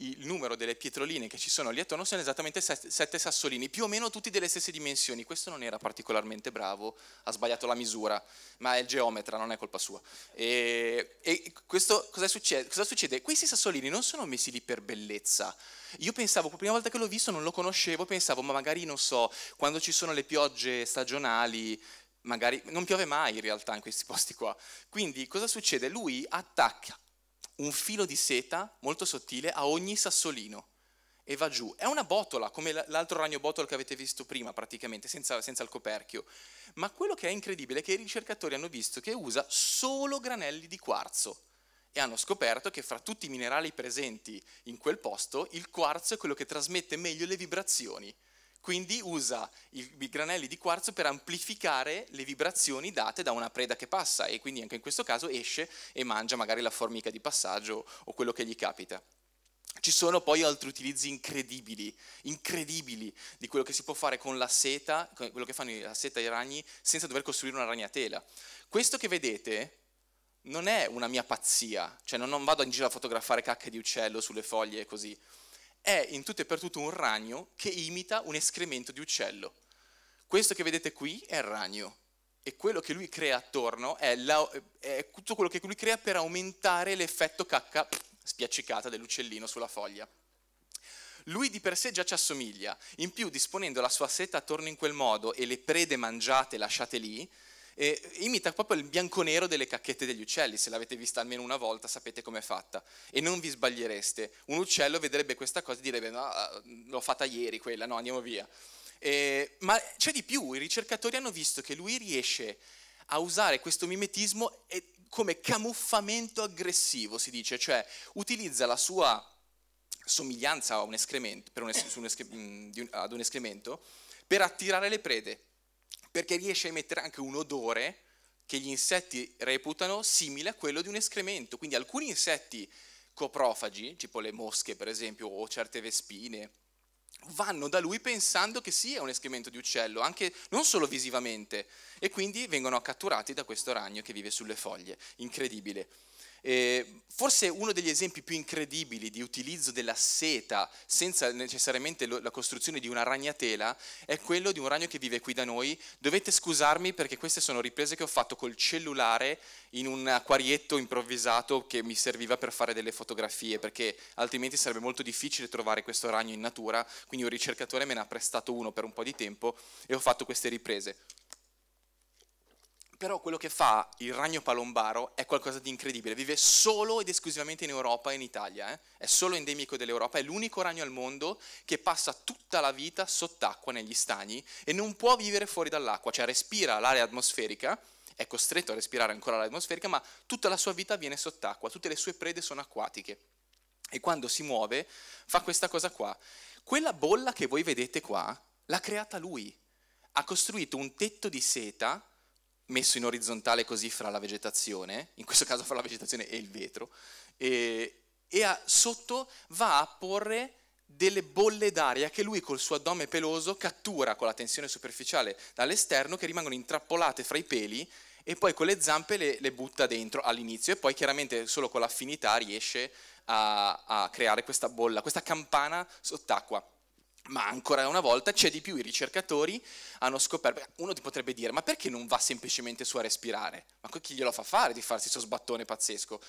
Speaker 1: il numero delle pietroline che ci sono lì attorno sono esattamente sette sassolini, più o meno tutti delle stesse dimensioni. Questo non era particolarmente bravo, ha sbagliato la misura, ma è il geometra, non è colpa sua. E, e questo, cosa, succede? cosa succede? Questi sassolini non sono messi lì per bellezza. Io pensavo, la prima volta che l'ho visto non lo conoscevo, pensavo, ma magari, non so, quando ci sono le piogge stagionali, magari non piove mai in realtà in questi [laughs] posti qua. Quindi cosa succede? Lui attacca un filo di seta molto sottile a ogni sassolino e va giù. È una botola, come l'altro ragno botola che avete visto prima praticamente, senza, senza, il coperchio. Ma quello che è incredibile è che i ricercatori hanno visto che usa solo granelli di quarzo e hanno scoperto che fra tutti i minerali presenti in quel posto il quarzo è quello che trasmette meglio le vibrazioni. Quindi usa i granelli di quarzo per amplificare le vibrazioni date da una preda che passa e quindi anche in questo caso esce e mangia magari la formica di passaggio o quello che gli capita. Ci sono poi altri utilizzi incredibili, incredibili di quello che si può fare con la seta, quello che fanno la seta e i ragni senza dover costruire una ragnatela. Questo che vedete non è una mia pazzia, cioè non, vado in giro a fotografare cacche di uccello sulle foglie e così è in tutto e per tutto un ragno che imita un escremento di uccello. Questo che vedete qui è il ragno e quello che lui crea attorno è, la, è tutto quello che lui crea per aumentare l'effetto cacca spiaccicata dell'uccellino sulla foglia. Lui di per sé già ci assomiglia, in più disponendo la sua seta attorno in quel modo e le prede mangiate lasciate lì, e imita proprio il bianco-nero delle cacchette degli uccelli, se l'avete vista almeno una volta sapete com'è fatta. E non vi sbagliereste, un uccello vedrebbe questa cosa e direbbe no, ah, l'ho fatta ieri quella, no, andiamo via. E, ma c'è di più, i ricercatori hanno visto che lui riesce a usare questo mimetismo eh, come camuffamento aggressivo, si dice, cioè utilizza la sua somiglianza un mm, un ad un escremento per attirare le prede perché riesce a emettere anche un odore che gli insetti reputano simile a quello di un escremento. Quindi alcuni insetti coprofagi, tipo le mosche per esempio, o certe vespine, vanno da lui pensando che sia un escremento di uccello, anche non solo visivamente, e quindi vengono catturati da questo ragno che vive sulle foglie. Incredibile. Eh, forse uno degli esempi più incredibili di utilizzo della seta senza necessariamente lo, la costruzione di una ragnatela è quello di un ragno che vive qui da noi. Dovete scusarmi perché queste sono riprese che ho fatto col cellulare in un acquarietto improvvisato che mi serviva per fare delle fotografie perché altrimenti sarebbe molto difficile trovare questo ragno in natura, quindi un ricercatore me ne ha prestato uno per un po' di tempo e ho fatto queste riprese però quello che fa il ragno palombaro è qualcosa di incredibile, vive solo ed esclusivamente in Europa e in Italia, eh? è solo endemico dell'Europa, è l'unico ragno al mondo che passa tutta la vita sott'acqua negli stagni e non può vivere fuori dall'acqua, cioè respira l'aria atmosferica, è costretto a respirare ancora l'aria atmosferica, ma tutta la sua vita viene sott'acqua, tutte le sue prede sono acquatiche e quando si muove fa questa cosa qua. Quella bolla che voi vedete qua l'ha creata lui, ha costruito un tetto di seta, messo in orizzontale così fra la vegetazione, in questo caso fra la vegetazione e il vetro, e, e a, sotto va a porre delle bolle d'aria che lui col suo addome peloso cattura con la tensione superficiale dall'esterno che rimangono intrappolate fra i peli e poi con le zampe le, le butta dentro all'inizio e poi chiaramente solo con l'affinità riesce a, a creare questa bolla, questa campana sott'acqua. Ma ancora una volta c'è di più, i ricercatori hanno scoperto, uno ti potrebbe dire ma perché non va semplicemente su a respirare? Ma chi glielo fa fare di farsi questo sbattone pazzesco?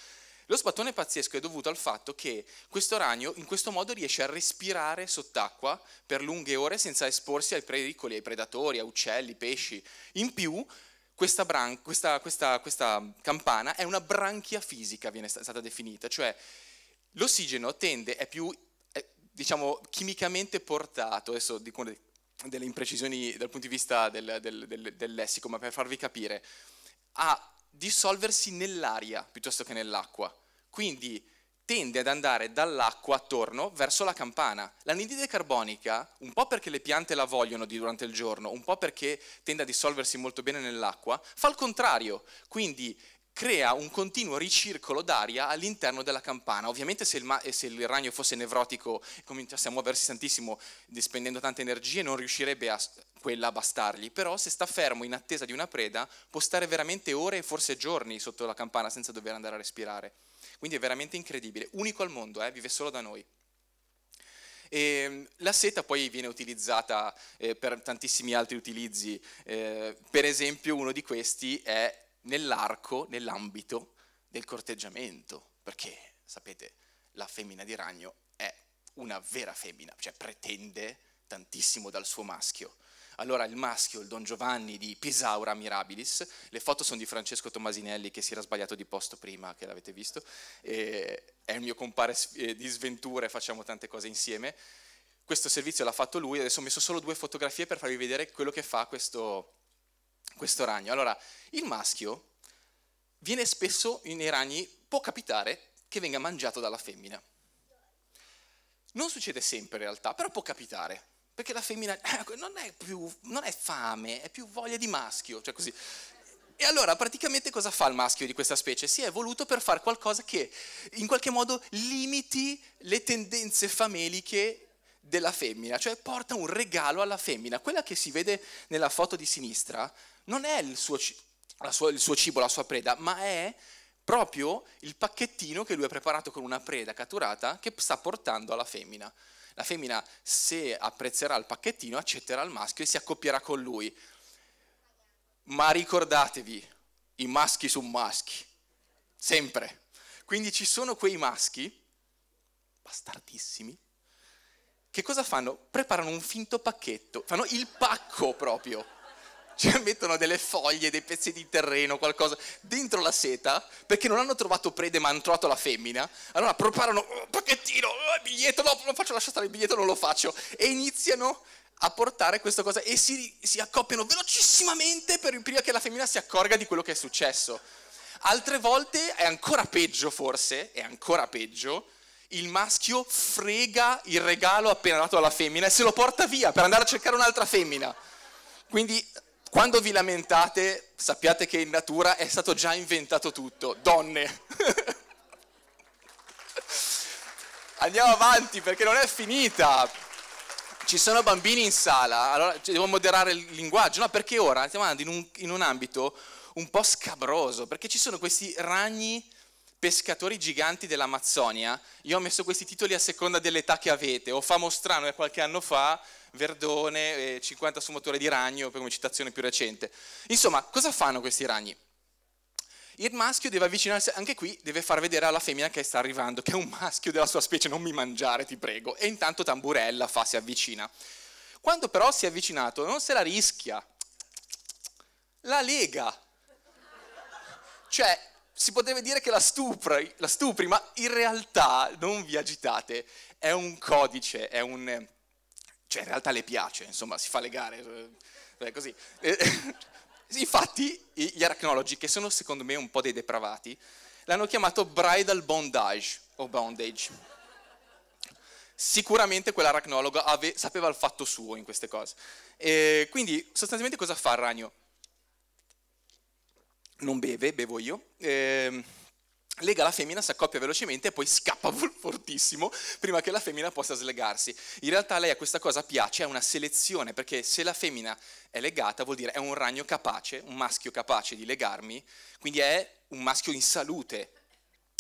Speaker 1: Lo sbattone pazzesco è dovuto al fatto che questo ragno in questo modo riesce a respirare sott'acqua per lunghe ore senza esporsi ai pericoli, ai predatori, a uccelli, pesci. In più questa, bran- questa, questa, questa campana è una branchia fisica, viene stata definita, cioè l'ossigeno tende, è più diciamo, chimicamente portato, adesso dico delle imprecisioni dal punto di vista del, del, del, del lessico, ma per farvi capire, a dissolversi nell'aria piuttosto che nell'acqua. Quindi tende ad andare dall'acqua attorno verso la campana. L'anidride carbonica, un po' perché le piante la vogliono durante il giorno, un po' perché tende a dissolversi molto bene nell'acqua, fa il contrario, quindi crea un continuo ricircolo d'aria all'interno della campana. Ovviamente se il, eh, se il, ragno fosse nevrotico e cominciasse a muoversi tantissimo, spendendo tante energie, non riuscirebbe a quella a bastargli, però se sta fermo in attesa di una preda può stare veramente ore e forse giorni sotto la campana senza dover andare a respirare. Quindi è veramente incredibile, unico al mondo, eh? vive solo da noi. E ehm, la seta poi viene utilizzata eh, per tantissimi altri utilizzi, eh, per esempio uno di questi è nell'arco, nell'ambito del corteggiamento, perché sapete, la femmina di ragno è una vera femmina, cioè pretende tantissimo dal suo maschio. Allora il maschio, il Don Giovanni di Pisaura Mirabilis, le foto sono di Francesco Tomasinelli che si era sbagliato di posto prima, che l'avete visto, è il mio compare eh, di sventure, facciamo tante cose insieme. Questo servizio l'ha fatto lui, adesso ho messo solo due fotografie per farvi vedere quello che fa questo, questo ragno. Allora, il maschio viene spesso nei ragni, può capitare che venga mangiato dalla femmina. Non succede sempre in realtà, però può capitare, perché la femmina eh, ecco, non è più non è fame, è più voglia di maschio, cioè così. E allora praticamente cosa fa il maschio di questa specie? Si è evoluto per fare qualcosa che in qualche modo limiti le tendenze fameliche della femmina, cioè porta un regalo alla femmina. Quella che si vede nella foto di sinistra non è il suo, sua, il suo cibo, la sua preda, ma è proprio il pacchettino che lui ha preparato con una preda catturata che sta portando alla femmina. La femmina, se apprezzerà il pacchettino, accetterà il maschio e si accoppierà con lui. Ma ricordatevi, i maschi sono maschi, sempre. Quindi ci sono quei maschi, bastardissimi, che cosa fanno? Preparano un finto pacchetto, fanno il pacco proprio cioè [laughs] mettono delle foglie, dei pezzi di terreno, qualcosa dentro la seta perché non hanno trovato prede ma hanno trovato la femmina. Allora preparano oh, un oh, pacchettino, oh, biglietto, no, non faccio lasciare stare il biglietto, non lo faccio. E iniziano a portare questa cosa e si, si accoppiano velocissimamente per, prima che la femmina si accorga di quello che è successo. Altre volte è ancora peggio forse, è ancora peggio, il maschio frega il regalo appena dato alla femmina e se lo porta via per andare a cercare un'altra femmina. Quindi quando vi lamentate, sappiate che in natura è stato già inventato tutto, donne. [laughs] Andiamo avanti perché non è finita. Ci sono bambini in sala, allora devo moderare il linguaggio, no? Perché ora stiamo andando in un, in un ambito un po' scabroso, perché ci sono questi ragni pescatori giganti dell'Amazzonia. Io ho messo questi titoli a seconda dell'età che avete, o Famo Strano è qualche anno fa, Verdone e 50 sfumature di ragno, per una citazione più recente. Insomma, cosa fanno questi ragni? Il maschio deve avvicinarsi, anche qui deve far vedere alla femmina che sta arrivando, che è un maschio della sua specie, non mi mangiare, ti prego. E intanto Tamburella fa, si avvicina. Quando però si è avvicinato, non se la rischia, la lega. Cioè, si potrebbe dire che la stupri, la stupri, ma in realtà non vi agitate, è un codice, è un cioè in realtà le piace, insomma si fa le gare, cioè così. Eh, [laughs] infatti gli arachnologi, che sono secondo me un po' dei depravati, l'hanno chiamato bridal bondage o bondage. Sicuramente quell'arachnologo ave, sapeva il fatto suo in queste cose. E quindi sostanzialmente cosa fa il ragno? Non beve, bevo io. Ehm, lega la femmina, si accoppia velocemente e poi scappa [laughs] fortissimo prima che la femmina possa slegarsi. In realtà lei a questa cosa piace, è una selezione, perché se la femmina è legata vuol dire è un ragno capace, un maschio capace di legarmi, quindi è un maschio in salute.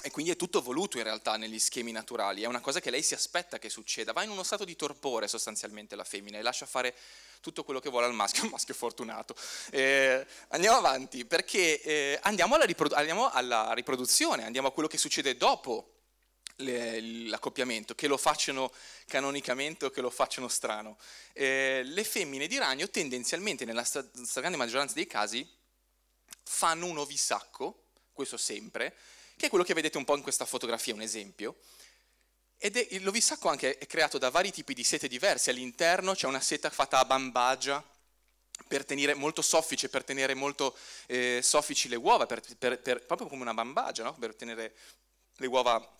Speaker 1: E quindi è tutto voluto in realtà negli schemi naturali, è una cosa che lei si aspetta che succeda, va in uno stato di torpore sostanzialmente la femmina e lascia fare tutto quello che vuole al maschio, un maschio fortunato. Eh, andiamo avanti, perché eh, andiamo, alla andiamo alla riproduzione, andiamo a quello che succede dopo l'accoppiamento, che lo facciano canonicamente o che lo facciano strano. Eh, le femmine di ragno tendenzialmente, nella stragrande maggioranza dei casi, fanno un ovisacco, questo sempre, che è quello che vedete un po' in questa fotografia, un esempio, ed è, l'ovisacco anche è creato da vari tipi di sete diverse, all'interno c'è una seta fatta a bambagia, per tenere molto soffice, per tenere molto eh, soffici le uova, per, per, per, proprio come una bambagia, no? per tenere le uova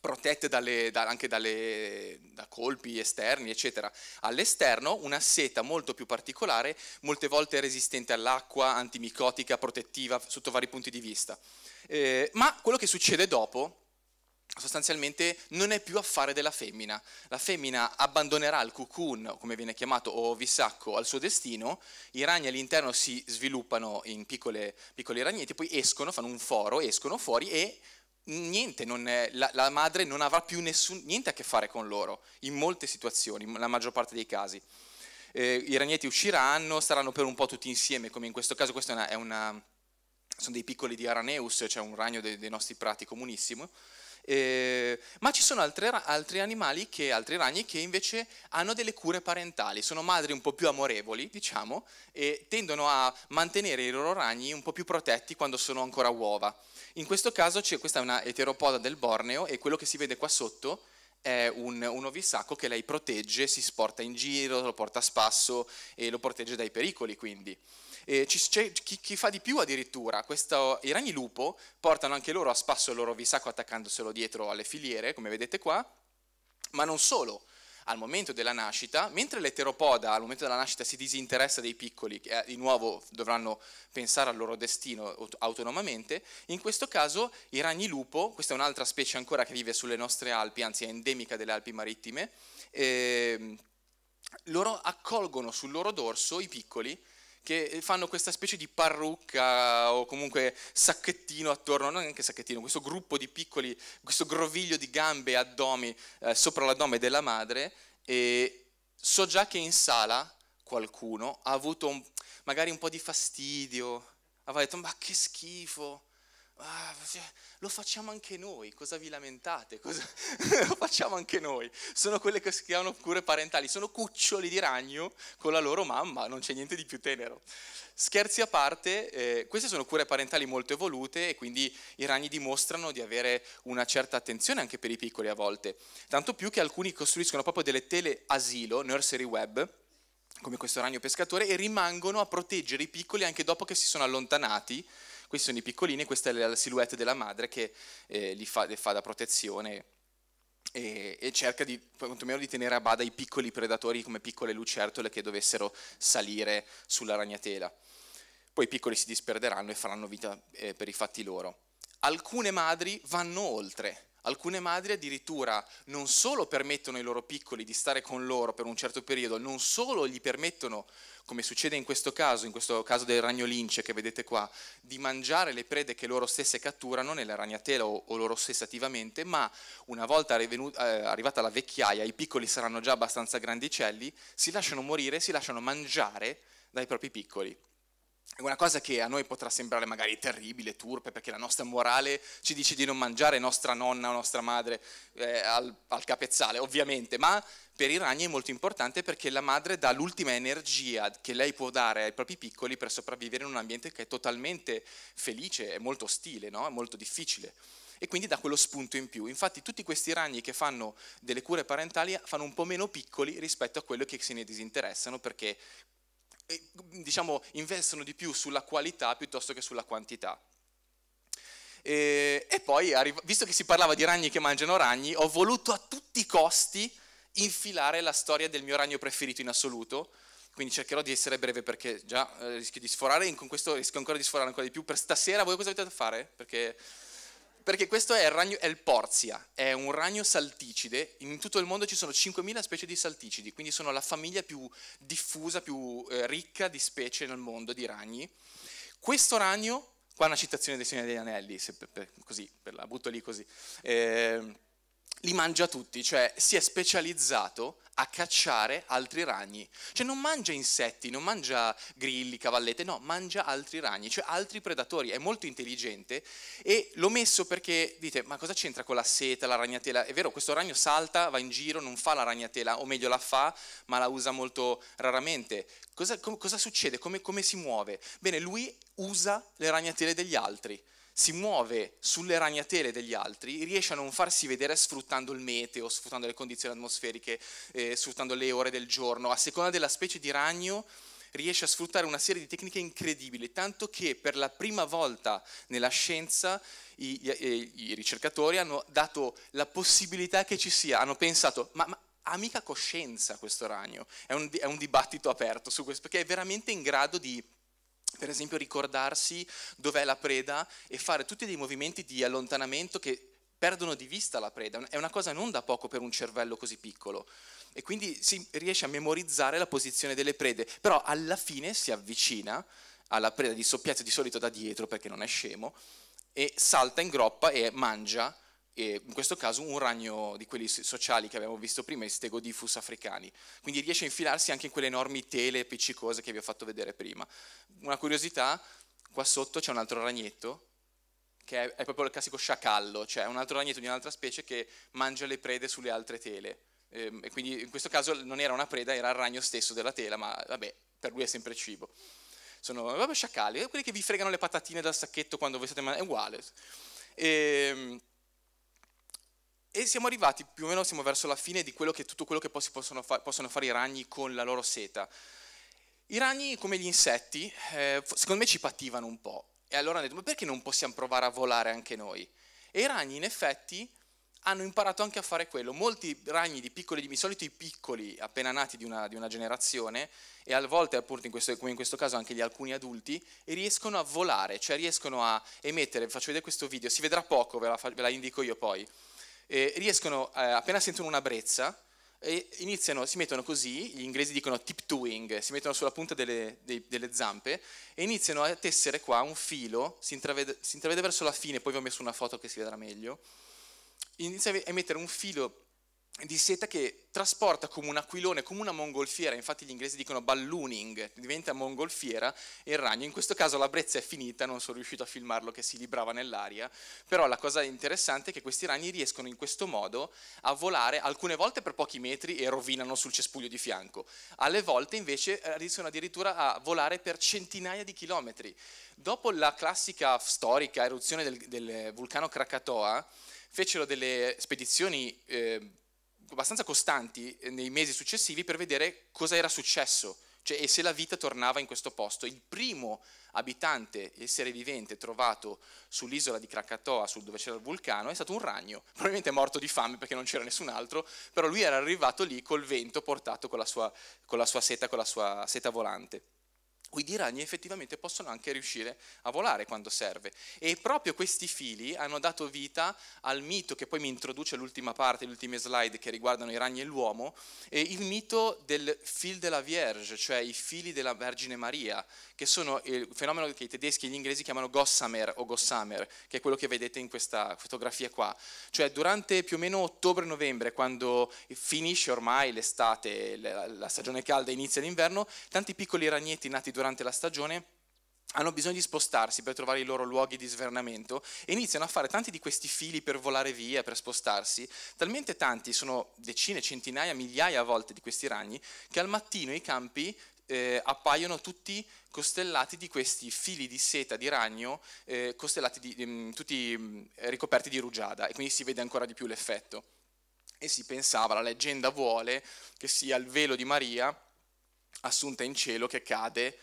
Speaker 1: protette dalle, da, anche dalle, da colpi esterni, eccetera. All'esterno una seta molto più particolare, molte volte resistente all'acqua, antimicotica, protettiva, sotto vari punti di vista. Eh, ma quello che succede dopo sostanzialmente non è più affare della femmina. La femmina abbandonerà il cocoon, come viene chiamato, o vissacco, al suo destino, i ragni all'interno si sviluppano in piccole, piccoli ragnetti, poi escono, fanno un foro, escono fuori e niente, è, la, la, madre non avrà più nessun, niente a che fare con loro, in molte situazioni, nella maggior parte dei casi. Eh, I ragnetti usciranno, staranno per un po' tutti insieme, come in questo caso, questa è una, è una sono dei piccoli di Araneus, cioè un ragno dei, dei nostri prati comunissimo, eh, ma ci sono altre, altri animali, che, altri ragni, che invece hanno delle cure parentali, sono madri un po' più amorevoli, diciamo, e tendono a mantenere i loro ragni un po' più protetti quando sono ancora uova. In questo caso questa è una eteropoda del Borneo e quello che si vede qua sotto è un, un ovisacco che lei protegge, si sporta in giro, lo porta a spasso e lo protegge dai pericoli quindi. Eh, ci, cioè, chi, chi, fa di più addirittura, questo, i ragni lupo portano anche loro a spasso il loro visacco attaccandoselo dietro alle filiere, come vedete qua, ma non solo. Al momento della nascita, mentre l'eteropoda al momento della nascita si disinteressa dei piccoli, che eh, di nuovo dovranno pensare al loro destino autonomamente, in questo caso i ragni lupo, questa è un'altra specie ancora che vive sulle nostre Alpi, anzi è endemica delle Alpi marittime, eh, loro accolgono sul loro dorso i piccoli che fanno questa specie di parrucca o comunque sacchettino attorno, non anche sacchettino, questo gruppo di piccoli, questo groviglio di gambe e addomi eh, sopra l'addome della madre e so già che in sala qualcuno ha avuto un, magari un po' di fastidio, aveva detto ma che schifo, Ah, cioè, lo facciamo anche noi, cosa vi lamentate? Cosa... [laughs] lo facciamo anche noi. Sono quelle che si chiamano cure parentali, sono cuccioli di ragno con la loro mamma, non c'è niente di più tenero. Scherzi a parte, eh, queste sono cure parentali molto evolute e quindi i ragni dimostrano di avere una certa attenzione anche per i piccoli a volte, tanto più che alcuni costruiscono proprio delle tele asilo, nursery web, come questo ragno pescatore, e rimangono a proteggere i piccoli anche dopo che si sono allontanati questi sono i piccolini, e questa è la silhouette della madre che eh, li, fa, li fa da protezione e, e, cerca di, quantomeno di tenere a bada i piccoli predatori come piccole lucertole che dovessero salire sulla ragnatela. Poi i piccoli si disperderanno e faranno vita eh, per i fatti loro. Alcune madri vanno oltre Alcune madri addirittura non solo permettono ai loro piccoli di stare con loro per un certo periodo, non solo gli permettono, come succede in questo caso, in questo caso del ragnolince che vedete qua, di mangiare le prede che loro stesse catturano nella ragnatela o, o loro stesse attivamente, ma una volta eh, arrivata la vecchiaia, i piccoli saranno già abbastanza grandicelli, si lasciano morire, si lasciano mangiare dai propri piccoli. È una cosa che a noi potrà sembrare magari terribile, turpe, perché la nostra morale ci dice di non mangiare nostra nonna o nostra madre eh, al, al, capezzale, ovviamente, ma per i ragni è molto importante perché la madre dà l'ultima energia che lei può dare ai propri piccoli per sopravvivere in un ambiente che è totalmente felice, è molto ostile, no? è molto difficile. E quindi dà quello spunto in più. Infatti tutti questi ragni che fanno delle cure parentali fanno un po' meno piccoli rispetto a quelli che se ne disinteressano perché diciamo, investono di più sulla qualità piuttosto che sulla quantità. E, e poi, visto che si parlava di ragni che mangiano ragni, ho voluto a tutti i costi infilare la storia del mio ragno preferito in assoluto, quindi cercherò di essere breve perché già eh, rischio di sforare, e con questo rischio ancora di sforare ancora di più. Per stasera voi cosa avete da fare? Perché perché questo è il, ragno, è il Porzia, è un ragno salticide, in tutto il mondo ci sono 5.000 specie di salticidi, quindi sono la famiglia più diffusa, più eh, ricca di specie nel mondo di ragni. Questo ragno, qua una citazione dei Signori degli Anelli, per, per, così, per la butto lì così, eh, li mangia tutti, cioè si è specializzato a cacciare altri ragni. Cioè non mangia insetti, non mangia grilli, cavallette, no, mangia altri ragni, cioè altri predatori. È molto intelligente e l'ho messo perché dite, ma cosa c'entra con la seta, la ragnatela? È vero, questo ragno salta, va in giro, non fa la ragnatela, o meglio la fa, ma la usa molto raramente. Cosa, com- cosa succede? Come, come si muove? Bene, lui usa le ragnatele degli altri si muove sulle ragnatele degli altri, riesce a non farsi vedere sfruttando il meteo, sfruttando le condizioni atmosferiche, eh, sfruttando le ore del giorno. A seconda della specie di ragno riesce a sfruttare una serie di tecniche incredibili, tanto che per la prima volta nella scienza i, i, eh, i ricercatori hanno dato la possibilità che ci sia, hanno pensato, ma, ma ha mica coscienza questo ragno? È un, è un dibattito aperto su questo, perché è veramente in grado di per esempio ricordarsi dov'è la preda e fare tutti dei movimenti di allontanamento che perdono di vista la preda. È una cosa non da poco per un cervello così piccolo. E quindi si riesce a memorizzare la posizione delle prede, però alla fine si avvicina alla preda di soppiazzo di solito da dietro perché non è scemo e salta in groppa e mangia e in questo caso un ragno di quelli sociali che abbiamo visto prima, i stegodifus africani. Quindi riesce a infilarsi anche in quelle enormi tele appiccicose che vi ho fatto vedere prima. Una curiosità, qua sotto c'è un altro ragnetto, che è, proprio il classico sciacallo, cioè un altro ragnetto di un'altra specie che mangia le prede sulle altre tele. Ehm, e quindi in questo caso non era una preda, era il ragno stesso della tela, ma vabbè, per lui è sempre cibo. Sono proprio sciacalli, quelli che vi fregano le patatine dal sacchetto quando voi state mangiando, è uguale. E, ehm, e siamo arrivati più o meno siamo verso la fine di quello che, tutto quello che possono, fa, possono fare i ragni con la loro seta. I ragni, come gli insetti, eh, secondo me ci pativano un po'. E allora hanno detto, ma perché non possiamo provare a volare anche noi? E i ragni, in effetti, hanno imparato anche a fare quello. Molti ragni di piccoli, di solito i piccoli appena nati di una, di una generazione, e a volte appunto in questo, come in questo caso anche gli alcuni adulti, riescono a volare, cioè riescono a emettere, vi faccio vedere questo video, si vedrà poco, ve la, ve la indico io poi eh, riescono, eh, appena sentono una brezza, eh, iniziano, si mettono così, gli inglesi dicono tip-toeing, si mettono sulla punta delle, dei, delle, zampe e iniziano a tessere qua un filo, si intravede, si intravede verso la fine, poi vi ho messo una foto che si vedrà meglio, iniziano a mettere un filo di seta che trasporta come un aquilone, come una mongolfiera, infatti gli inglesi dicono ballooning, diventa mongolfiera il ragno, in questo caso la brezza è finita, non sono riuscito a filmarlo che si librava nell'aria, però la cosa interessante è che questi ragni riescono in questo modo a volare alcune volte per pochi metri e rovinano sul cespuglio di fianco, alle volte invece eh, riescono addirittura a volare per centinaia di chilometri. Dopo la classica storica eruzione del, del vulcano Krakatoa, fecero delle spedizioni eh, abbastanza costanti eh, nei mesi successivi per vedere cosa era successo, cioè e se la vita tornava in questo posto. Il primo abitante, essere vivente, trovato sull'isola di Krakatoa, sul dove c'era il vulcano, è stato un ragno, probabilmente morto di fame perché non c'era nessun altro, però lui era arrivato lì col vento portato con la sua, con la sua seta, con la sua seta volante o i diragni effettivamente possono anche riuscire a volare quando serve. E proprio questi fili hanno dato vita al mito che poi mi introduce l'ultima parte, le ultime slide che riguardano i ragni e l'uomo, eh, il mito del fil della Vierge, cioè i fili della Vergine Maria, che sono il fenomeno che i tedeschi e gli inglesi chiamano Gossamer o Gossamer, che è quello che vedete in questa fotografia qua. Cioè durante più o meno ottobre-novembre, quando finisce ormai l'estate, la stagione calda inizia l'inverno, tanti piccoli ragnetti nati durante durante la stagione hanno bisogno di spostarsi per trovare i loro luoghi di svernamento e iniziano a fare tanti di questi fili per volare via, per spostarsi, talmente tanti, sono decine, centinaia, migliaia a volte di questi ragni, che al mattino i campi eh, appaiono tutti costellati di questi fili di seta di ragno, eh, di, ehm, tutti mm, ricoperti di rugiada e quindi si vede ancora di più l'effetto. E si pensava, la leggenda vuole, che sia il velo di Maria assunta in cielo che cade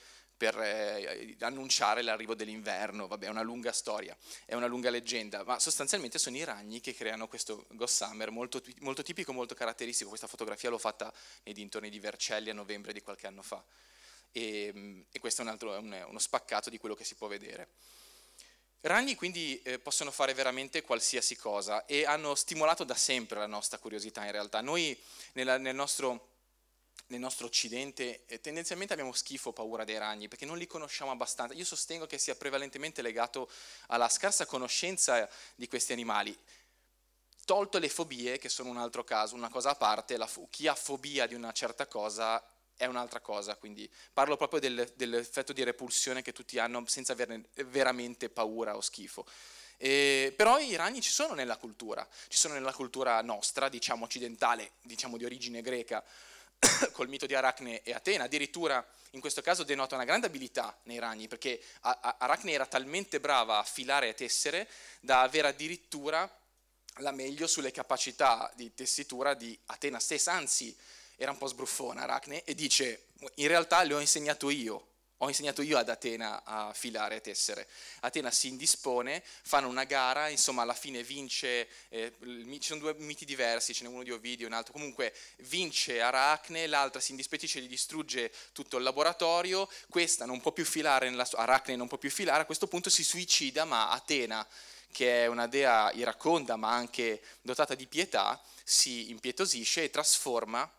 Speaker 1: per eh, annunciare l'arrivo dell'inverno, vabbè è una lunga storia, è una lunga leggenda, ma sostanzialmente sono i ragni che creano questo Ghost Summer molto, molto tipico, molto caratteristico, questa fotografia l'ho fatta nei dintorni di Vercelli a novembre di qualche anno fa e, ehm, e questo è, un altro, un, uno spaccato di quello che si può vedere. Ragni quindi eh, possono fare veramente qualsiasi cosa e hanno stimolato da sempre la nostra curiosità in realtà. Noi nella, nel nostro nel nostro occidente eh, tendenzialmente abbiamo schifo o paura dei ragni perché non li conosciamo abbastanza. Io sostengo che sia prevalentemente legato alla scarsa conoscenza di questi animali. Tolto le fobie, che sono un altro caso, una cosa a parte, chi ha fobia di una certa cosa è un'altra cosa, quindi parlo proprio del, dell'effetto di repulsione che tutti hanno senza averne veramente paura o schifo. Eh, però i ragni ci sono nella cultura, ci sono nella cultura nostra, diciamo occidentale, diciamo di origine greca, [coughs] col mito di Aracne e Atena, addirittura in questo caso denota una grande abilità nei ragni, perché Aracne era talmente brava a filare e tessere da avere addirittura la meglio sulle capacità di tessitura di Atena stessa, anzi era un po' sbruffona Aracne e dice in realtà le ho insegnato io ho insegnato io ad Atena a filare e tessere. Atena si indispone, fanno una gara, insomma alla fine vince, eh, ci sono due miti diversi, ce n'è uno di Ovidio e un altro, comunque vince Aracne, l'altra si indispettisce e gli distrugge tutto il laboratorio, questa non può più filare, nella Aracne non può più filare, a questo punto si suicida, ma Atena che è una dea iraconda ma anche dotata di pietà, si impietosisce e trasforma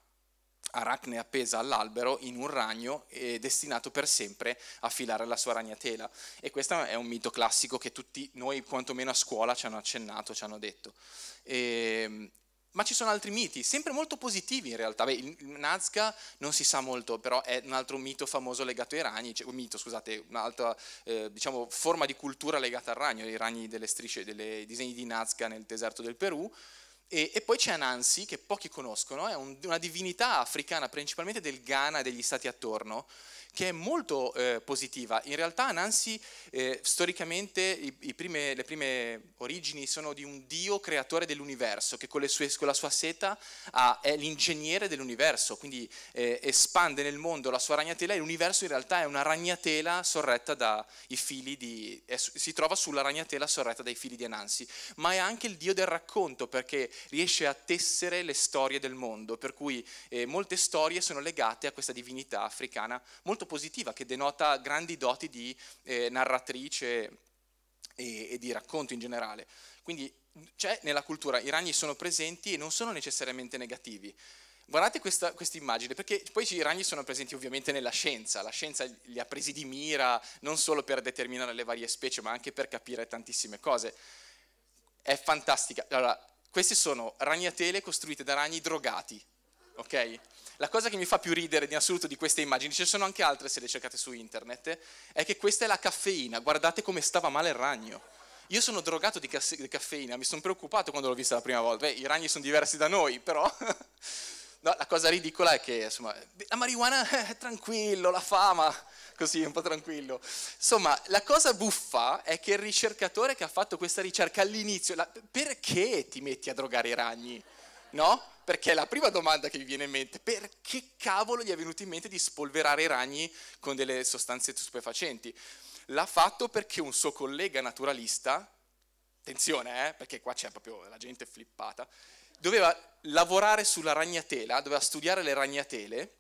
Speaker 1: Arachne appesa all'albero in un ragno e eh, destinato per sempre a filare la sua ragnatela. E questo è un mito classico che tutti noi, quantomeno a scuola, ci hanno accennato, ci hanno detto. E, ehm, ma ci sono altri miti, sempre molto positivi in realtà. Beh, il Nazca non si sa molto, però è un altro mito famoso legato ai ragni, cioè, un mito, scusate, un'altra eh, diciamo, forma di cultura legata al ragno, i ragni delle strisce, dei disegni di Nazca nel deserto del Perù. E, e poi c'è Anansi, che pochi conoscono, è un, una divinità africana, principalmente del Ghana e degli stati attorno, che è molto eh, positiva. In realtà Anansi eh, storicamente i, i prime, le prime origini sono di un dio creatore dell'universo che con, sue, con la sua seta ha, è l'ingegnere dell'universo, quindi eh, espande nel mondo la sua ragnatela e l'universo in realtà è una ragnatela sorretta dai fili di... si trova sulla ragnatela sorretta dai fili di Anansi, ma è anche il dio del racconto perché riesce a tessere le storie del mondo, per cui eh, molte storie sono legate a questa divinità africana molto molto positiva, che denota grandi doti di eh, narratrice e, e, di racconto in generale. Quindi c'è nella cultura, i ragni sono presenti e non sono necessariamente negativi. Guardate questa, immagine, perché poi i ragni sono presenti ovviamente nella scienza, la scienza li ha presi di mira non solo per determinare le varie specie, ma anche per capire tantissime cose. È fantastica. Allora, queste sono ragnatele costruite da ragni drogati, ok? La cosa che mi fa più ridere in assoluto di queste immagini, ce ne sono anche altre se le cercate su internet, è che questa è la caffeina, guardate come stava male il ragno. Io sono drogato di, di caffeina, mi sono preoccupato quando l'ho vista la prima volta. Beh, i ragni sono diversi da noi, però... [laughs] no, la cosa ridicola è che, insomma, la marijuana è [laughs] eh, tranquillo, la fama, così un po' tranquillo. Insomma, la cosa buffa è che il ricercatore che ha fatto questa ricerca all'inizio, perché ti metti a drogare i ragni? No? perché la prima domanda che vi viene in mente perché cavolo gli è venuto in mente di spolverare i ragni con delle sostanze stupefacenti? L'ha fatto perché un suo collega naturalista, attenzione eh, perché qua c'è proprio la gente flippata, doveva lavorare sulla ragnatela, doveva studiare le ragnatele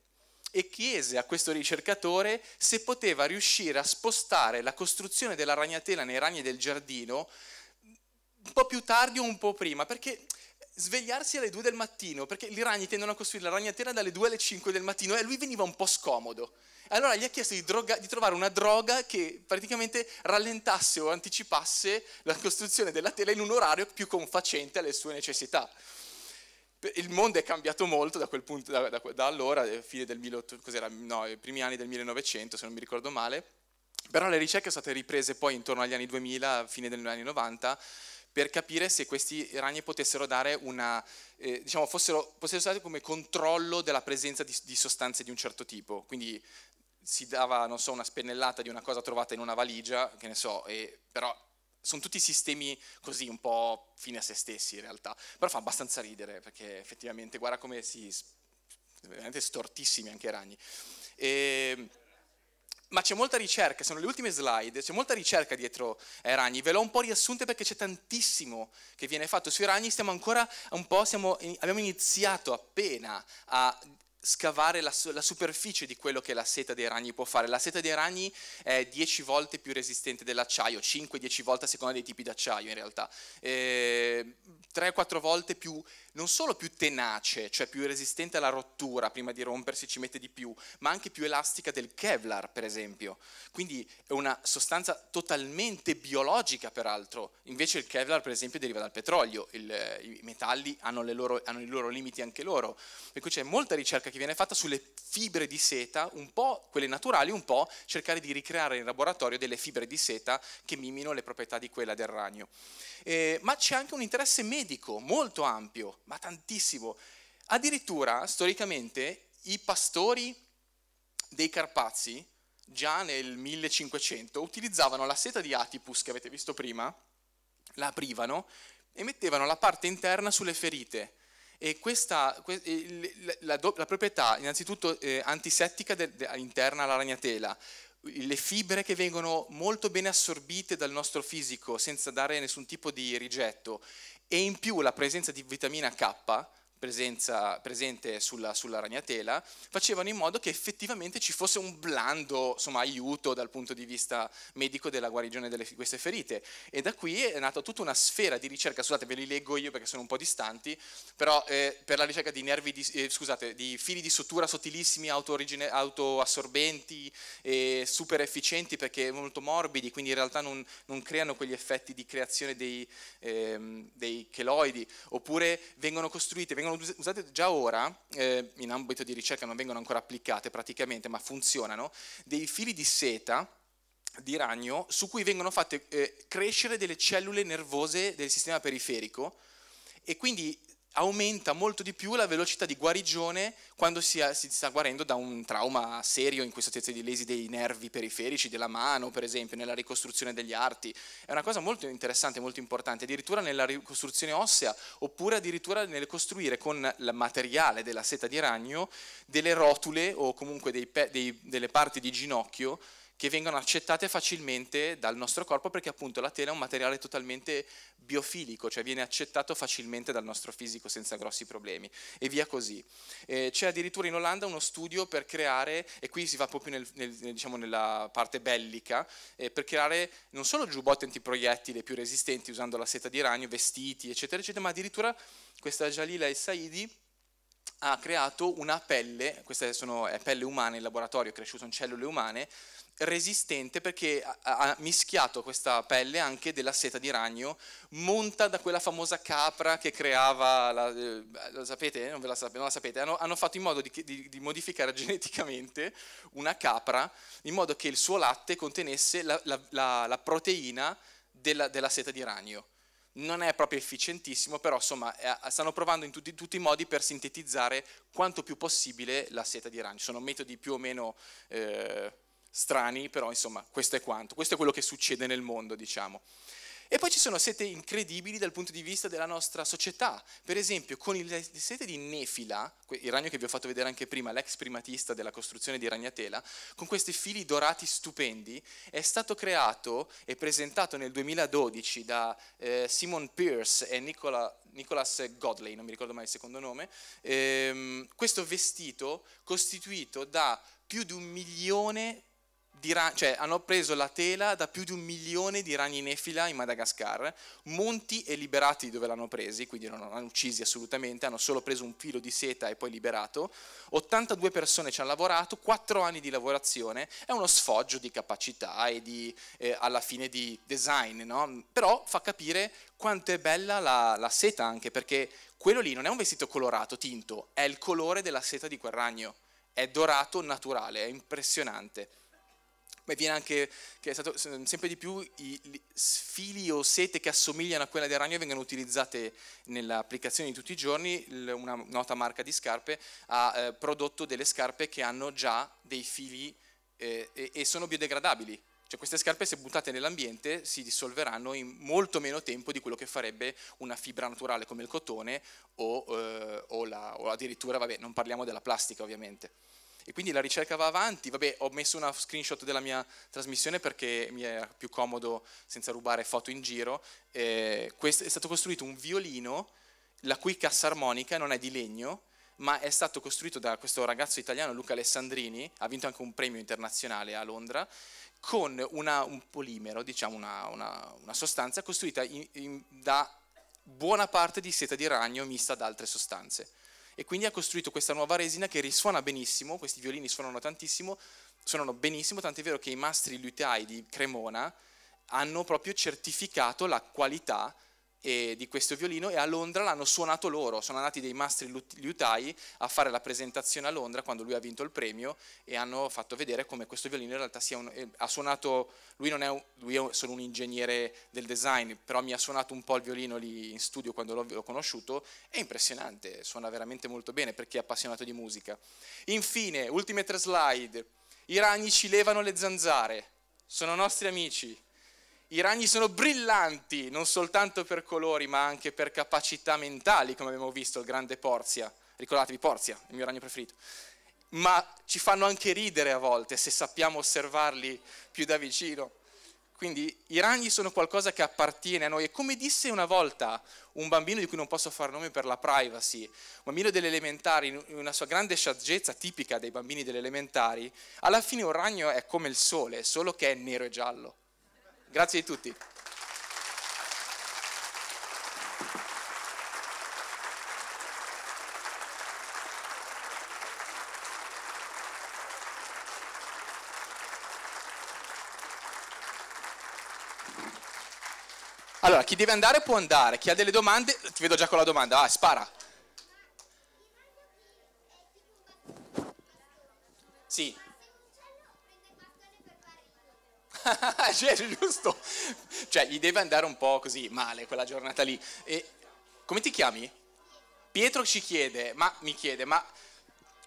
Speaker 1: e chiese a questo ricercatore se poteva riuscire a spostare la costruzione della ragnatela nei ragni del giardino un po' più tardi o un po' prima, perché svegliarsi alle 2 del mattino, perché i ragni tendono a costruire la ragnatela dalle 2 alle 5 del mattino e lui veniva un po' scomodo. Allora gli ha chiesto di, droga, di trovare una droga che praticamente rallentasse o anticipasse la costruzione della tela in un orario più confacente alle sue necessità. Il mondo è cambiato molto da, punto, da, da, da allora, eh, fine del 1800, no, i primi anni del 1900 se non mi ricordo male, però le ricerche sono state riprese poi intorno agli anni 2000, fine degli anni 90, per capire se questi ragni potessero dare una, eh, diciamo, fossero, fossero usati come controllo della presenza di, di sostanze di un certo tipo. Quindi si dava, non so, una spennellata di una cosa trovata in una valigia, che ne so, e, però sono tutti sistemi così un po' fine a se stessi in realtà, però fa abbastanza ridere perché effettivamente guarda come si veramente stortissimi anche i ragni. E, ehm, ma c'è molta ricerca, sono le ultime slide, c'è molta ricerca dietro ai eh, ragni, ve l'ho un po' riassunte perché c'è tantissimo che viene fatto sui ragni, stiamo ancora un po', siamo, abbiamo iniziato appena a scavare la, la, superficie di quello che la seta dei ragni può fare. La seta dei ragni è 10 volte più resistente dell'acciaio, 5-10 volte a seconda dei tipi d'acciaio in realtà, 3-4 eh, volte più non solo più tenace, cioè più resistente alla rottura, prima di rompersi ci mette di più, ma anche più elastica del Kevlar, per esempio. Quindi è una sostanza totalmente biologica, peraltro. Invece il Kevlar, per esempio, deriva dal petrolio, il, eh, i metalli hanno, loro, hanno i loro limiti anche loro. Per cui c'è molta ricerca che viene fatta sulle fibre di seta, un po' quelle naturali, un po' cercare di ricreare in laboratorio delle fibre di seta che mimino le proprietà di quella del ragno. Eh, ma c'è anche un interesse medico molto ampio ma tantissimo. Addirittura, storicamente, i pastori dei Carpazi, già nel 1500, utilizzavano la seta di Atipus che avete visto prima, la aprivano e mettevano la parte interna sulle ferite. E questa, la, la, la proprietà innanzitutto eh, antisettica de, de, interna alla ragnatela, le fibre che vengono molto bene assorbite dal nostro fisico senza dare nessun tipo di rigetto e in più la presenza di vitamina K presenza, presente sulla, sulla, ragnatela, facevano in modo che effettivamente ci fosse un blando insomma, aiuto dal punto di vista medico della guarigione di queste ferite. E da qui è nata tutta una sfera di ricerca, scusate ve li leggo io perché sono un po' distanti, però eh, per la ricerca di, nervi di, eh, scusate, di fili di sutura sottilissimi, autoassorbenti, eh, super efficienti perché molto morbidi, quindi in realtà non, non creano quegli effetti di creazione dei, ehm, dei cheloidi, oppure vengono costruite, vengono sono usate già ora, eh, in ambito di ricerca non vengono ancora applicate praticamente, ma funzionano, dei fili di seta di ragno su cui vengono fatte eh, crescere delle cellule nervose del sistema periferico e quindi aumenta molto di più la velocità di guarigione quando si, eh, si, sta guarendo da un trauma serio in questa senso di lesi dei nervi periferici, della mano per esempio, nella ricostruzione degli arti. È una cosa molto interessante, molto importante, addirittura nella ricostruzione ossea oppure addirittura nel costruire con il materiale della seta di ragno delle rotule o comunque dei dei, delle parti di ginocchio che vengono accettate facilmente dal nostro corpo perché appunto la tela è un materiale totalmente biofilico, cioè viene accettato facilmente dal nostro fisico senza grossi problemi e via così. Eh, c'è addirittura in Olanda uno studio per creare, e qui si va proprio nel, nel, diciamo nella parte bellica, eh, per creare non solo giubbotti antiproiettile più resistenti usando la seta di ragno, vestiti eccetera eccetera, ma addirittura questa Jalila El Saidi ha creato una pelle, questa sono, è pelle umana in laboratorio, è cresciuta in cellule umane, resistente perché ha mischiato questa pelle anche della seta di ragno monta da quella famosa capra che creava, la, eh, la sapete? Non, la sapete, non la sapete, hanno, hanno fatto in modo di, di, di, modificare [laughs] geneticamente una capra in modo che il suo latte contenesse la, la proteina della, della, seta di ragno. Non è proprio efficientissimo, però insomma stanno provando in tutti, tutti, i modi per sintetizzare quanto più possibile la seta di ragno. Sono metodi più o meno... Eh, strani, però insomma questo è quanto, questo è quello che succede nel mondo, diciamo. E poi ci sono sete incredibili dal punto di vista della nostra società, per esempio con il sete di Nefila, il ragno che vi ho fatto vedere anche prima, l'ex primatista della costruzione di Ragnatela, con questi fili dorati stupendi, è stato creato e presentato nel 2012 da eh, Simon Pierce e Nicola, Nicholas Godley, non mi ricordo mai il secondo nome, ehm, questo vestito costituito da più di un milione di cioè, hanno preso la tela da più di un milione di ragni nefila in Madagascar, monti e liberati dove l'hanno presi, quindi non l'hanno uccisi assolutamente, hanno solo preso un filo di seta e poi liberato, 82 persone ci hanno lavorato, 4 anni di lavorazione, è uno sfoggio di capacità e di, eh, alla fine di design, no? però fa capire quanto è bella la, la seta anche, perché quello lì non è un vestito colorato, tinto, è il colore della seta di quel ragno, è dorato naturale, è impressionante. Beh, viene anche che è stato sempre di più i fili o sete che assomigliano a quella del ragno vengono utilizzate nell'applicazione di tutti i giorni. Una nota marca di scarpe ha eh, prodotto delle scarpe che hanno già dei fili eh, e, e sono biodegradabili. Cioè queste scarpe se buttate nell'ambiente si dissolveranno in molto meno tempo di quello che farebbe una fibra naturale come il cotone o, eh, o, la, o addirittura, vabbè, non parliamo della plastica ovviamente. E quindi la ricerca va avanti, vabbè ho messo una screenshot della mia trasmissione perché mi era più comodo senza rubare foto in giro, eh, è stato costruito un violino la cui cassa armonica non è di legno, ma è stato costruito da questo ragazzo italiano Luca Alessandrini, ha vinto anche un premio internazionale a Londra, con una, un polimero, diciamo una, una, una sostanza costruita in, in, da buona parte di seta di ragno mista ad altre sostanze e quindi ha costruito questa nuova resina che risuona benissimo, questi violini suonano tantissimo, suonano benissimo, tant'è vero che i mastri liutai di Cremona hanno proprio certificato la qualità eh, di questo violino e a Londra l'hanno suonato loro, sono andati dei mastri liutai a fare la presentazione a Londra quando lui ha vinto il premio e hanno fatto vedere come questo violino in realtà sia un, eh, ha suonato, lui non è, lui è solo un ingegnere del design, però mi ha suonato un po' il violino lì in studio quando l'ho, conosciuto, è impressionante, suona veramente molto bene per chi è appassionato di musica. Infine, ultime tre slide, i ragni ci levano le zanzare, sono nostri amici. I ragni sono brillanti non soltanto per colori, ma anche per capacità mentali, come abbiamo visto il grande Porzia. Ricordatevi Porzia, il mio ragno preferito. Ma ci fanno anche ridere a volte se sappiamo osservarli più da vicino. Quindi i ragni sono qualcosa che appartiene a noi e come disse una volta un bambino di cui non posso far nome per la privacy, un bambino delle elementari, in una sua grande saggezza tipica dei bambini delle elementari, alla fine un ragno è come il sole, solo che è nero e giallo Grazie a tutti. Allora, chi deve andare può andare, chi ha delle domande, ti vedo già con la domanda, ah, spara. piacere, [laughs] giusto? Cioè, gli deve andare un po' così male quella giornata lì. E come ti chiami? Pietro ci chiede, ma mi chiede, ma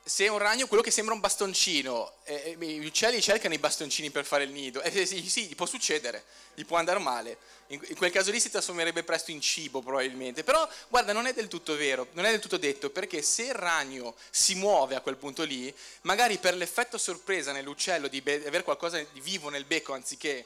Speaker 1: se un ragno, quello che sembra un bastoncino, eh, gli uccelli cercano i bastoncini per fare il nido, eh, sì, sì, gli può succedere, gli può andare male, in, in, quel caso lì si trasformerebbe presto in cibo probabilmente, però guarda non è del tutto vero, non è del tutto detto, perché se il ragno si muove a quel punto lì, magari per l'effetto sorpresa nell'uccello di be- avere qualcosa di vivo nel becco anziché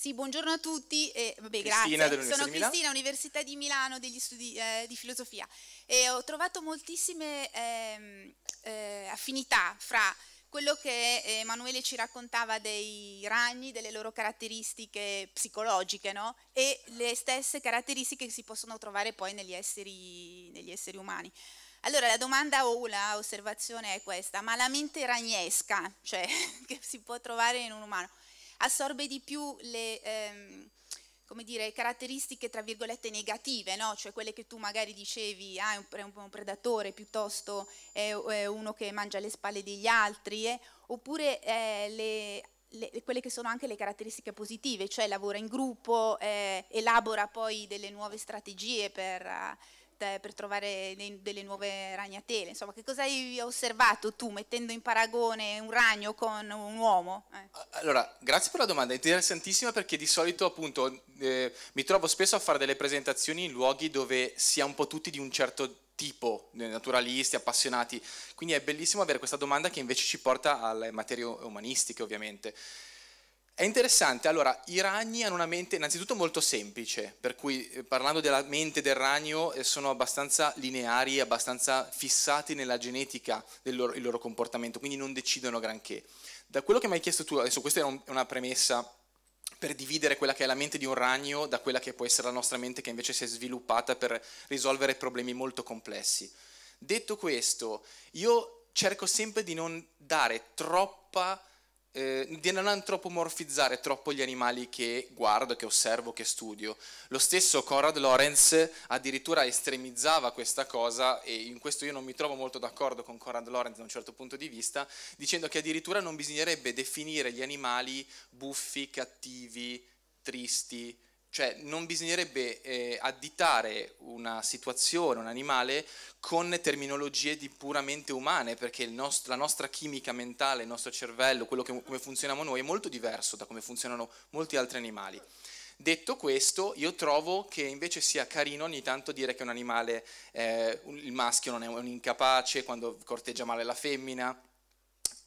Speaker 2: Sì, buongiorno a tutti. Eh, vabbè, grazie. Sono Cristina, Università di Milano, degli studi eh, di filosofia. E ho trovato moltissime ehm, eh, affinità fra quello che Emanuele ci raccontava dei ragni, delle loro caratteristiche psicologiche, no? E le stesse caratteristiche che si possono trovare poi negli esseri, negli esseri umani. Allora la domanda o l'osservazione è questa, ma la mente ragnesca, cioè [laughs] che si può trovare in un umano, assorbe di più le... Ehm, come dire, caratteristiche tra virgolette negative, no? cioè quelle che tu magari dicevi, ah, è un, predatore piuttosto è, uno che mangia le spalle degli altri, eh? oppure eh, le, le, quelle che sono anche le caratteristiche positive, cioè lavora in gruppo, eh, elabora poi delle nuove strategie per... Uh, per, per trovare dei, delle nuove ragnatele? Insomma, che cosa hai osservato tu mettendo in paragone un ragno con un uomo? Eh.
Speaker 1: Allora, grazie per la domanda, è interessantissima perché di solito appunto eh, mi trovo spesso a fare delle presentazioni in luoghi dove si è un po' tutti di un certo tipo, naturalisti, appassionati, quindi è bellissimo avere questa domanda che invece ci porta alle materie umanistiche ovviamente. È interessante, allora, i ragni hanno una mente innanzitutto molto semplice, per cui eh, parlando della mente del ragno eh, sono abbastanza lineari, abbastanza fissati nella genetica del loro, loro comportamento, quindi non decidono granché. Da quello che mi hai chiesto tu, adesso questa è un, una premessa per dividere quella che è la mente di un ragno da quella che può essere la nostra mente che invece si è sviluppata per risolvere problemi molto complessi. Detto questo, io cerco sempre di non dare troppa eh, di non antropomorfizzare troppo gli animali che guardo, che osservo, che studio. Lo stesso Conrad Lorenz addirittura estremizzava questa cosa e in questo io non mi trovo molto d'accordo con Conrad Lorenz da un certo punto di vista, dicendo che addirittura non bisognerebbe definire gli animali buffi, cattivi, tristi, cioè non bisognerebbe eh, additare una situazione, un animale, con terminologie di puramente umane, perché nostro, la nostra chimica mentale, il nostro cervello, quello che, come funzioniamo noi è molto diverso da come funzionano molti altri animali. Detto questo, io trovo che invece sia carino ogni tanto dire che un animale, eh, un, il maschio non è un incapace quando corteggia male la femmina,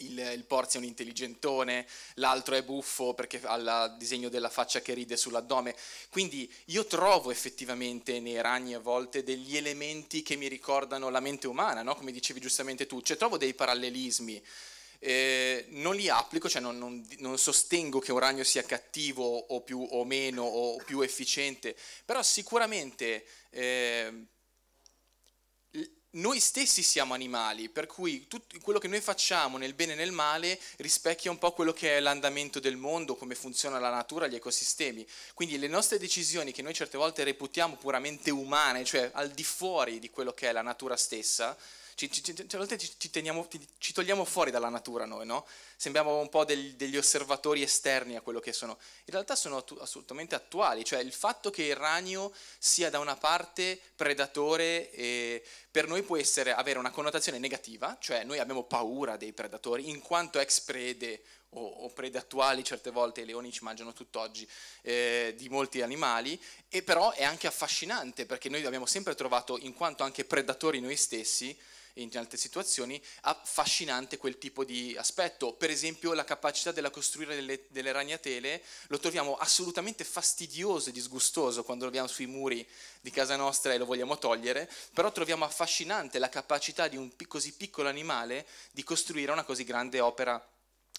Speaker 1: il, il Porzi è un intelligentone, l'altro è buffo perché ha il disegno della faccia che ride sull'addome. Quindi io trovo effettivamente nei ragni a volte degli elementi che mi ricordano la mente umana, no? come dicevi giustamente tu, cioè trovo dei parallelismi. Eh, non li applico, cioè non, non, non, sostengo che un ragno sia cattivo o più o meno o più efficiente, però sicuramente eh, noi stessi siamo animali, per cui tutto quello che noi facciamo nel bene e nel male rispecchia un po' quello che è l'andamento del mondo, come funziona la natura, gli ecosistemi. Quindi le nostre decisioni che noi certe volte reputiamo puramente umane, cioè al di fuori di quello che è la natura stessa, ci, ci, ci, cioè, teniamo, ci, togliamo fuori dalla natura noi, no? Sembriamo un po' del, degli osservatori esterni a quello che sono. In realtà sono attu- assolutamente attuali, cioè il fatto che il ragno sia da una parte predatore eh, per noi può essere, avere una connotazione negativa, cioè noi abbiamo paura dei predatori in quanto ex prede o, o prede attuali, certe volte i leoni ci mangiano tutt'oggi, eh, di molti animali, e però è anche affascinante perché noi abbiamo sempre trovato, in quanto anche predatori noi stessi, in altre situazioni, affascinante quel tipo di aspetto. Per esempio la capacità della costruire delle, delle ragnatele lo troviamo assolutamente fastidioso e disgustoso quando lo abbiamo sui muri di casa nostra e lo vogliamo togliere, però troviamo affascinante la capacità di un così piccolo animale di costruire una così grande opera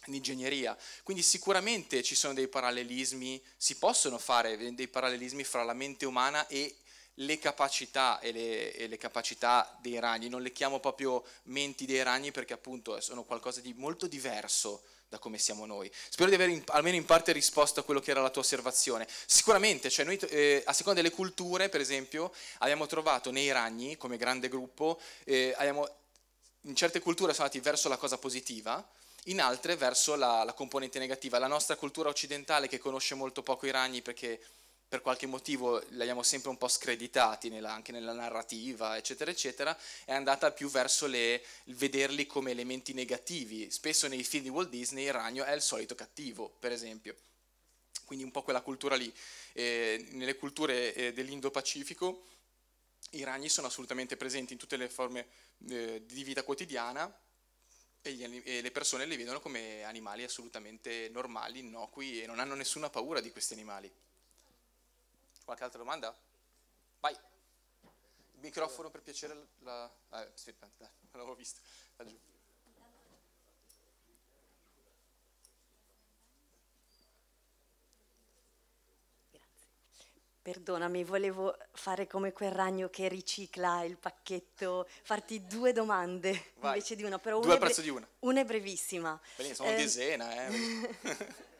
Speaker 1: in ingegneria. Quindi sicuramente ci sono dei parallelismi, si possono fare dei parallelismi fra la mente umana e le capacità, e le, e le capacità dei ragni, non le chiamo proprio menti dei ragni perché appunto sono qualcosa di molto diverso da come siamo noi. Spero di aver in, almeno in parte risposto a quello che era la tua osservazione. Sicuramente, cioè noi eh, a seconda delle culture, per esempio, abbiamo trovato nei ragni, come grande gruppo, eh, abbiamo, in certe culture sono andati verso la cosa positiva, in altre verso la, la componente negativa. La nostra cultura occidentale che conosce molto poco i ragni perché per qualche motivo l'abbiamo sempre un po' screditati nella, anche nella narrativa, eccetera, eccetera, è andata più verso le, vederli come elementi negativi. Spesso nei film di Walt Disney il ragno è il solito cattivo, per esempio. Quindi un po' quella cultura lì. Eh, nelle culture eh, dell'Indo-Pacifico i ragni sono assolutamente presenti in tutte le forme eh, di vita quotidiana e, gli, e, le persone li vedono come animali assolutamente normali, innocui e non hanno nessuna paura di questi animali. Qualche altra domanda? Vai. Il microfono per piacere. La... Ah, sì, non l'avevo visto. Laggiù.
Speaker 3: Perdonami, volevo fare come quel ragno che ricicla il pacchetto, farti due domande Vai. invece di una. Però due una al prezzo di una. Una è brevissima. Bene, sono eh, di Sena, eh. [laughs]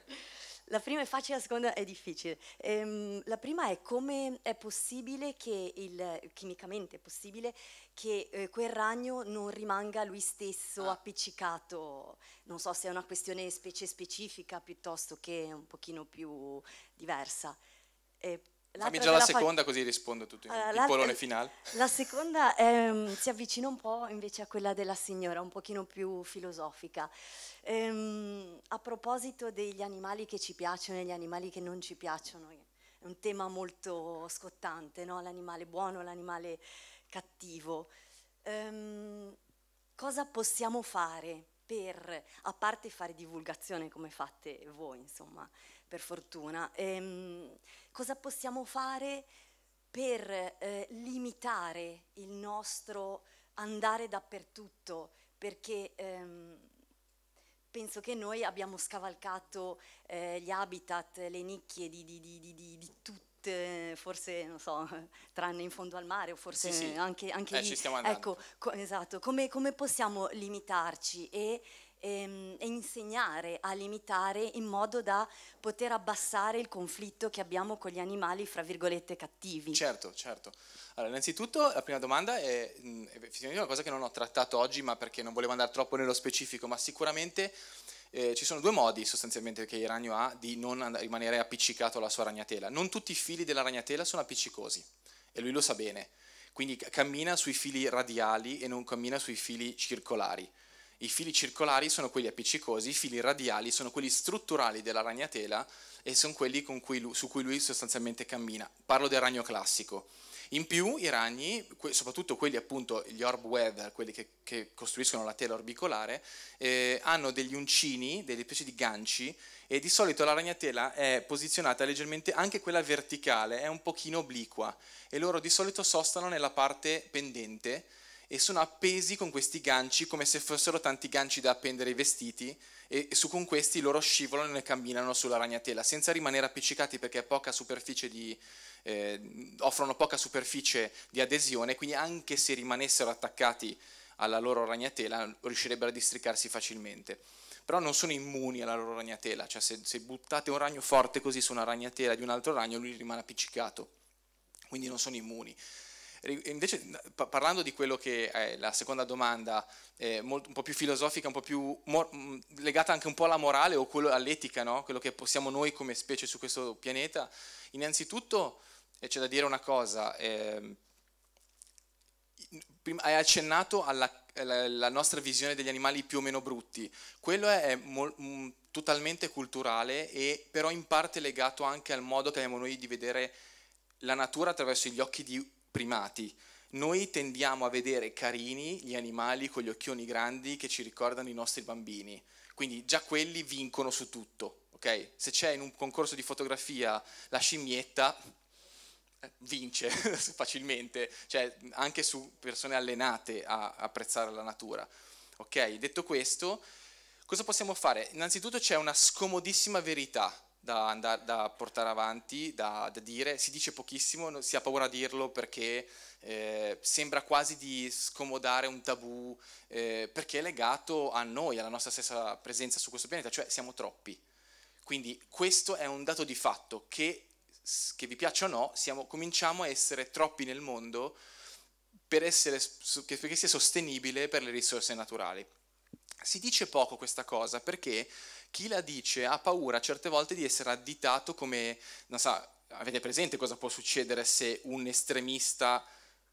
Speaker 3: La prima è facile, la seconda è difficile. Ehm, la prima è come è possibile che, il, chimicamente è possibile, che eh, quel ragno non rimanga lui stesso ah. appiccicato, non so se è una questione specie specifica piuttosto che un pochino più diversa. E eh, Fammi già la, la seconda fa...
Speaker 1: così rispondo tutto in allora, piccolone finale.
Speaker 3: La seconda ehm, si avvicina un po' invece a quella della signora, un pochino più filosofica. Ehm, a proposito degli animali che ci piacciono e gli animali che non ci piacciono, è un tema molto scottante, no? l'animale buono, l'animale cattivo. Ehm, cosa possiamo fare per, a parte fare divulgazione come fate voi, insomma, per fortuna, ehm, cosa possiamo fare per eh, limitare il nostro andare dappertutto, perché ehm, penso che noi abbiamo scavalcato eh, gli habitat, le nicchie di, di, di, di tutti forse, non so, [laughs] tranne in fondo al mare o forse sì, sì. anche, anche eh, lì. Ecco, co esatto, come, come, possiamo limitarci e e, ehm, e insegnare a limitare in modo da poter abbassare il conflitto che abbiamo con gli animali, fra virgolette,
Speaker 1: cattivi. Certo, certo. Allora, innanzitutto la prima domanda è, mm, è una cosa che non ho trattato oggi, ma perché non volevo andare troppo nello specifico, ma sicuramente... Eh, ci sono due modi sostanzialmente che il ragno ha di non rimanere appiccicato alla sua ragnatela. Non tutti i fili della ragnatela sono appiccicosi e lui lo sa bene. Quindi cammina sui fili radiali e non cammina sui fili circolari. I fili circolari sono quelli appiccicosi, i fili radiali sono quelli strutturali della ragnatela e sono quelli cui lui, su cui lui sostanzialmente cammina. Parlo del ragno classico. In più i ragni, soprattutto quelli appunto, gli orb weather, quelli che, che costruiscono la tela orbicolare, eh, hanno degli uncini, delle specie di ganci e di solito la ragnatela è posizionata leggermente, anche quella verticale, è un pochino obliqua e loro di solito sostano nella parte pendente e sono appesi con questi ganci come se fossero tanti ganci da appendere i vestiti e, su con questi loro scivolano e camminano sulla ragnatela senza rimanere appiccicati perché poca di, eh, offrono poca superficie di adesione, quindi anche se rimanessero attaccati alla loro ragnatela riuscirebbero a districarsi facilmente però non sono immuni alla loro ragnatela, cioè se, se, buttate un ragno forte così su una ragnatela di un altro ragno lui rimane appiccicato, quindi non sono immuni. Invece parlando di quello che è la seconda domanda, eh, molto, un po' più filosofica, un po' più mm, legata anche un po' alla morale o quello, all'etica, no? quello che possiamo noi come specie su questo pianeta, innanzitutto eh, c'è da dire una cosa. Eh, hai accennato alla, alla, alla, nostra visione degli animali più o meno brutti. Quello è mol, mm, totalmente culturale e però in parte legato anche al modo che abbiamo noi di vedere la natura attraverso gli occhi di primati. Noi tendiamo a vedere carini gli animali con gli occhioni grandi che ci ricordano i nostri bambini, quindi già quelli vincono su tutto, ok? Se c'è in un concorso di fotografia la scimmietta, eh, vince [laughs] facilmente, cioè anche su persone allenate a apprezzare la natura. Ok, detto questo, cosa possiamo fare? Innanzitutto c'è una scomodissima verità da, andare, da portare avanti, da, da, dire, si dice pochissimo, si ha paura a dirlo perché eh, sembra quasi di scomodare un tabù, eh, perché è legato a noi, alla nostra stessa presenza su questo pianeta, cioè siamo troppi. Quindi questo è un dato di fatto che, che vi piaccia o no, siamo, cominciamo a essere troppi nel mondo per essere, perché sia sostenibile per le risorse naturali. Si dice poco questa cosa perché chi la dice ha paura certe volte di essere additato come, non so, avete presente cosa può succedere se un estremista,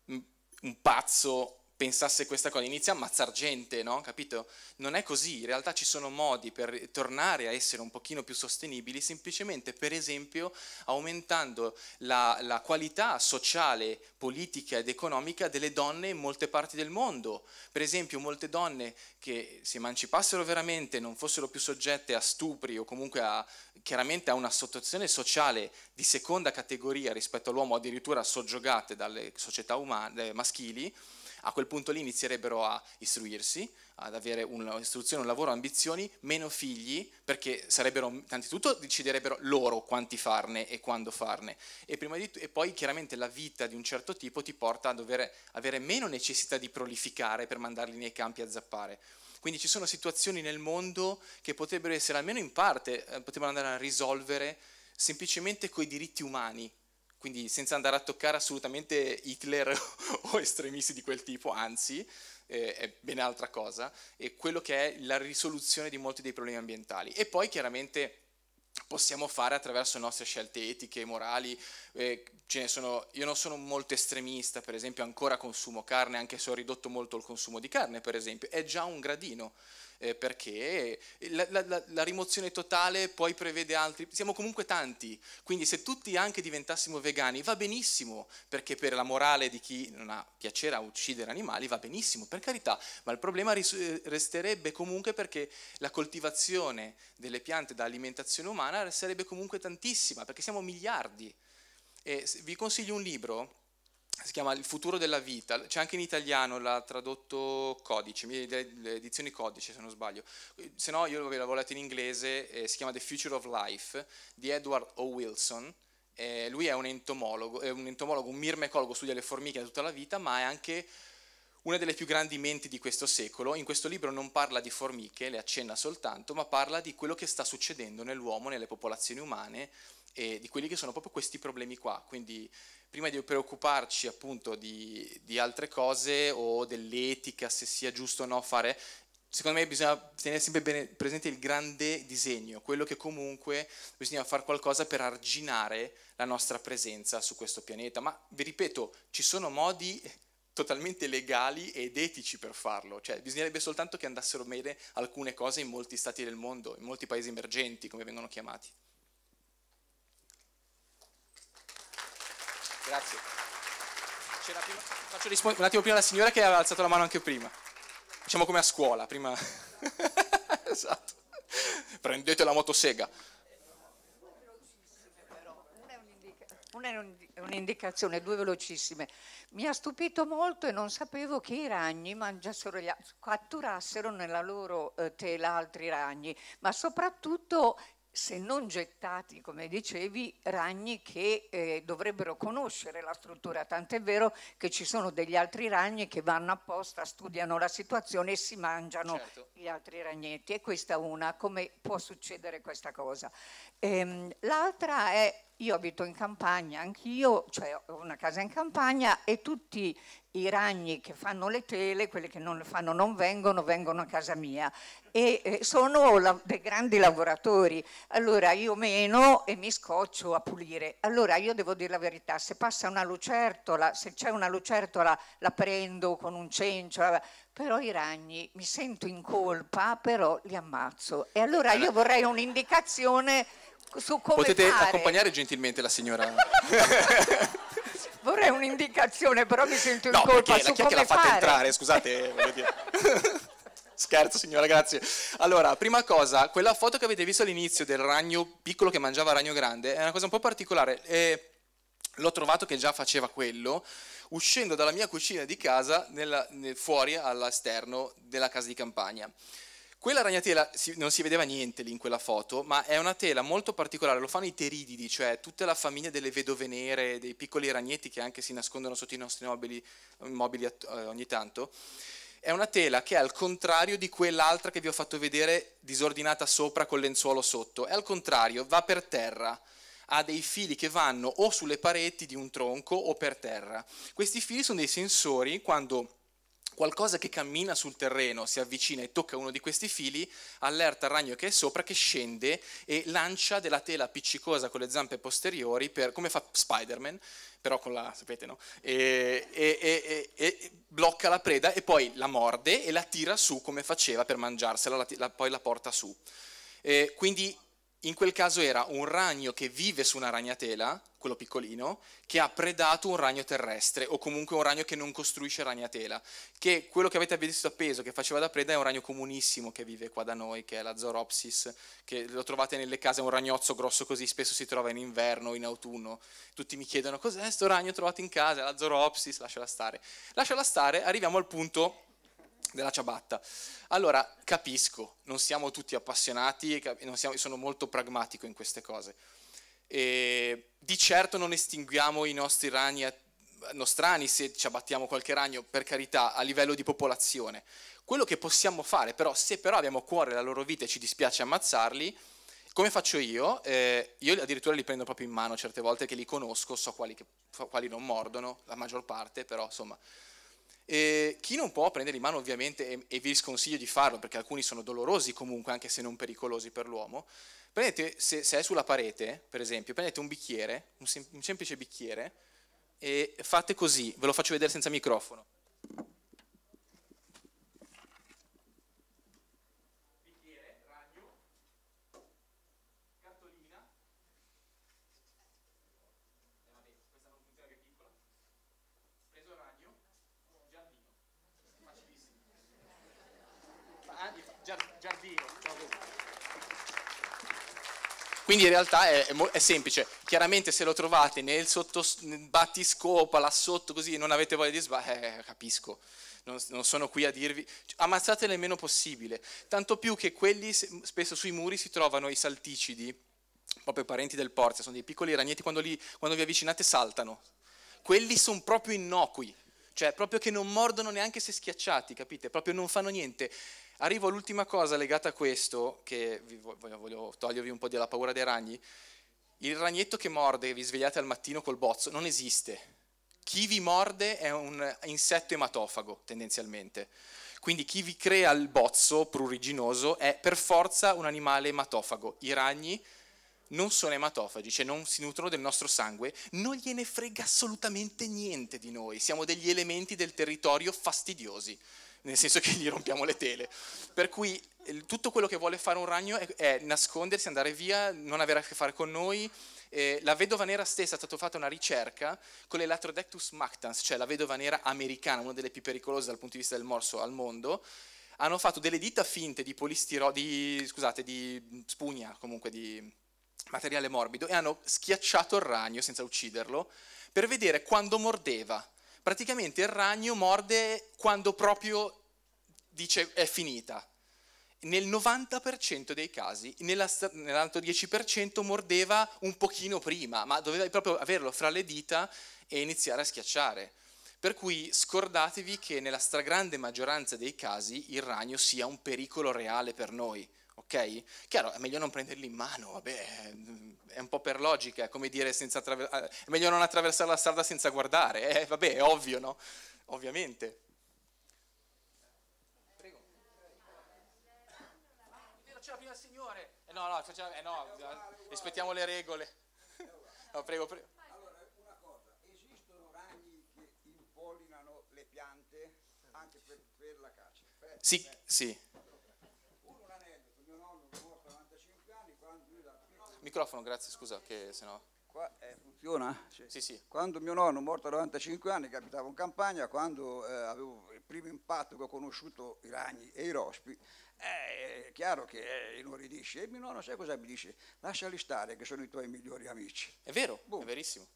Speaker 1: un pazzo pensasse questa cosa, inizia a ammazzare gente, no? Capito? Non è così, in realtà ci sono modi per tornare a essere un pochino più sostenibili, semplicemente per esempio aumentando la, la qualità sociale, politica ed economica delle donne in molte parti del mondo. Per esempio molte donne che si emancipassero veramente, non fossero più soggette a stupri o comunque a, chiaramente a una sottrazione sociale di seconda categoria rispetto all'uomo, addirittura soggiogate dalle società umane, maschili, a quel punto lì inizierebbero a istruirsi, ad avere un'istruzione, un lavoro, ambizioni, meno figli, perché sarebbero, innanzitutto deciderebbero loro quanti farne e quando farne, e, t- e poi chiaramente la vita di un certo tipo ti porta a dover avere meno necessità di prolificare per mandarli nei campi a zappare. Quindi ci sono situazioni nel mondo che potrebbero essere, almeno in parte, eh, potrebbero andare a risolvere semplicemente coi diritti umani, quindi senza andare a toccare assolutamente Hitler [laughs] o estremisti di quel tipo, anzi eh, è ben altra cosa, e quello che è la risoluzione di molti dei problemi ambientali. E poi chiaramente possiamo fare attraverso le nostre scelte etiche e morali. Eh, sono, io non sono molto estremista, per esempio ancora consumo carne, anche se ho ridotto molto il consumo di carne, per esempio, è già un gradino eh, perché la, la, la, rimozione totale poi prevede altri, siamo comunque tanti, quindi se tutti anche diventassimo vegani va benissimo, perché per la morale di chi non ha piacere a uccidere animali va benissimo, per carità, ma il problema ris- eh, resterebbe comunque perché la coltivazione delle piante da alimentazione umana resterebbe comunque tantissima, perché siamo miliardi. E vi consiglio un libro si chiama Il futuro della vita, c'è anche in italiano, l'ha tradotto Codice, le edizioni Codice se non sbaglio, se no io l'avevo letto in inglese, eh, si chiama The Future of Life di Edward O. Wilson, eh, lui è un entomologo, è un entomologo, un mirmecologo, studia le formiche da tutta la vita, ma è anche una delle più grandi menti di questo secolo. In questo libro non parla di formiche, le accenna soltanto, ma parla di quello che sta succedendo nell'uomo, nelle popolazioni umane, e di quelli che sono proprio questi problemi qua. Quindi prima di preoccuparci appunto di, di altre cose o dell'etica, se sia giusto o no fare, secondo me bisogna tenere sempre presente il grande disegno, quello che comunque bisogna fare qualcosa per arginare la nostra presenza su questo pianeta. Ma vi ripeto, ci sono modi totalmente legali ed etici per farlo, cioè bisognerebbe soltanto che andassero bene alcune cose in molti stati del mondo, in molti paesi emergenti come vengono chiamati. Grazie. Prima, faccio rispondere un attimo prima alla signora che aveva alzato la mano anche prima. Diciamo come a scuola, prima... [laughs] esatto. Prendete la motosega.
Speaker 4: Una è un'indicazione, due velocissime. Mi ha stupito molto e non sapevo che i ragni mangiassero gli, catturassero nella loro eh, tela altri ragni, ma soprattutto se non gettati, come dicevi, ragni che eh, dovrebbero conoscere la struttura, tant'è vero che ci sono degli altri ragni che vanno apposta, studiano la situazione e si mangiano certo. gli altri ragnetti e questa è una, come può succedere questa cosa? Ehm, l'altra è io abito in campagna, anch'io, cioè ho una casa in campagna e tutti i ragni che fanno le tele, quelli che non le fanno non vengono, vengono a casa mia e eh, sono la, dei grandi lavoratori. Allora io meno e mi scoccio a pulire. Allora io devo dire la verità, se passa una lucertola, se c'è una lucertola la prendo con un cencio, eh, però i ragni mi sento in colpa, però li ammazzo. E allora io vorrei un'indicazione su come Potete fare. accompagnare
Speaker 1: gentilmente la signora?
Speaker 4: [laughs] vorrei un'indicazione, però mi sento in no, colpa su chi come l'ha fatta fare. entrare,
Speaker 1: scusate, [laughs] voglio dire. [laughs] Scherzo signora, grazie. Allora, prima cosa, quella foto che avete visto all'inizio del ragno piccolo che mangiava ragno grande è una cosa un po' particolare. Eh, l'ho trovato che già faceva quello uscendo dalla mia cucina di casa nella, nel, fuori all'esterno della casa di campagna. Quella ragnatela si, non si vedeva niente lì in quella foto, ma è una tela molto particolare, lo fanno i terididi, cioè tutta la famiglia delle vedove nere, dei piccoli ragnetti che anche si nascondono sotto i nostri mobili, mobili eh, ogni tanto. È una tela che è al contrario di quell'altra che vi ho fatto vedere disordinata sopra col lenzuolo sotto, è al contrario, va per terra ha dei fili che vanno o sulle pareti di un tronco o per terra. Questi fili sono dei sensori quando qualcosa che cammina sul terreno si avvicina e tocca uno di questi fili, allerta il ragno che è sopra che scende e lancia della tela appiccicosa con le zampe posteriori, per, come fa Spider-Man, però con la, sapete no? E, e, e, blocca la preda e poi la morde e la tira su come faceva per mangiarsela, la, la, poi la porta su. quindi in quel caso era un ragno che vive su una ragnatela, quello piccolino, che ha predato un ragno terrestre o comunque un ragno che non costruisce ragnatela, che quello che avete visto appeso che faceva da preda è un ragno comunissimo che vive qua da noi, che è la Zoropsis, che lo trovate nelle case, è un ragnozzo grosso così, spesso si trova in inverno, o in autunno. Tutti mi chiedono cos'è questo ragno trovato in casa, è la Zoropsis, lasciala stare. Lasciala stare, arriviamo al punto della ciabatta. Allora, capisco, non siamo tutti appassionati, siamo, sono molto pragmatico in queste cose. E di certo non estinguiamo i nostri ragni nostrani se ci abbattiamo qualche ragno, per carità, a livello di popolazione. Quello che possiamo fare, però, se però abbiamo a cuore la loro vita e ci dispiace ammazzarli, come faccio io? Eh, io addirittura li prendo proprio in mano certe volte che li conosco, so quali, che, so quali non mordono, la maggior parte, però insomma eh, chi non può prendere in mano ovviamente, e, e, vi sconsiglio di farlo perché alcuni sono dolorosi comunque, anche se non pericolosi per l'uomo, prendete, se, se è sulla parete, per esempio, prendete un bicchiere, un, sem- un semplice bicchiere, e fate così, ve lo faccio vedere senza microfono. Quindi in realtà è, è, è semplice, chiaramente se lo trovate nel, sotto, nel battiscopa là sotto così non avete voglia di sbagliare, eh, eh, capisco, non, non, sono qui a dirvi, cioè, ammazzatele il meno possibile, tanto più che quelli spesso sui muri si trovano i salticidi, proprio i parenti del porcia, sono dei piccoli ragnetti, quando, li, quando vi avvicinate saltano, quelli sono proprio innocui, cioè proprio che non mordono neanche se schiacciati, capite? Proprio non fanno niente. Arrivo all'ultima cosa legata a questo, che voglio, voglio togliervi un po' della paura dei ragni. Il ragnetto che morde e vi svegliate al mattino col bozzo non esiste. Chi vi morde è un insetto ematofago, tendenzialmente. Quindi chi vi crea il bozzo pruriginoso è per forza un animale ematofago. I ragni non sono ematofagi, cioè non si nutrono del nostro sangue, non gliene frega assolutamente niente di noi, siamo degli elementi del territorio fastidiosi nel senso che gli rompiamo le tele. Per cui tutto quello che vuole fare un ragno è, è nascondersi, andare via, non avere a che fare con noi. Eh, la vedova nera stessa è stata fatta una ricerca con l'Elatrodectus mactans, cioè la vedova nera americana, una delle più pericolose dal punto di vista del morso al mondo. Hanno fatto delle dita finte di, di, scusate, di spugna, comunque di materiale morbido, e hanno schiacciato il ragno senza ucciderlo per vedere quando mordeva praticamente il ragno morde quando proprio dice è finita. Nel 90% dei casi, nell'altro 10% mordeva un pochino prima, ma doveva proprio averlo fra le dita e iniziare a schiacciare. Per cui scordatevi che nella stragrande maggioranza dei casi il ragno sia un pericolo reale per noi ok? Chiaro, è meglio non prenderli in mano, vabbè, è un po' per logica, è come dire ah, è meglio non attraversare la strada senza guardare, eh, vabbè, è ovvio, no? Ovviamente. Prego. C'è la prima il Signore. Eh no, no, facciamo, eh no, rispettiamo le regole. [laughs] No, prego, prego. Allora, una
Speaker 4: cosa, esistono ragni che impollinano le piante anche per, per la caccia?
Speaker 1: Per, sì, beh. sì. Microfono, grazie, scusa, che se no... Qua, eh, funziona? Sì. sì, sì. Quando mio
Speaker 4: nonno, morto a 95 anni, che abitavo in campagna, quando eh, avevo il primo impatto che ho conosciuto i ragni e i rospi, eh, è chiaro che eh, inorridisce. E mio nonno sai cosa mi dice? Lasciali stare che sono i tuoi migliori amici. È vero, Boom. è boh. verissimo.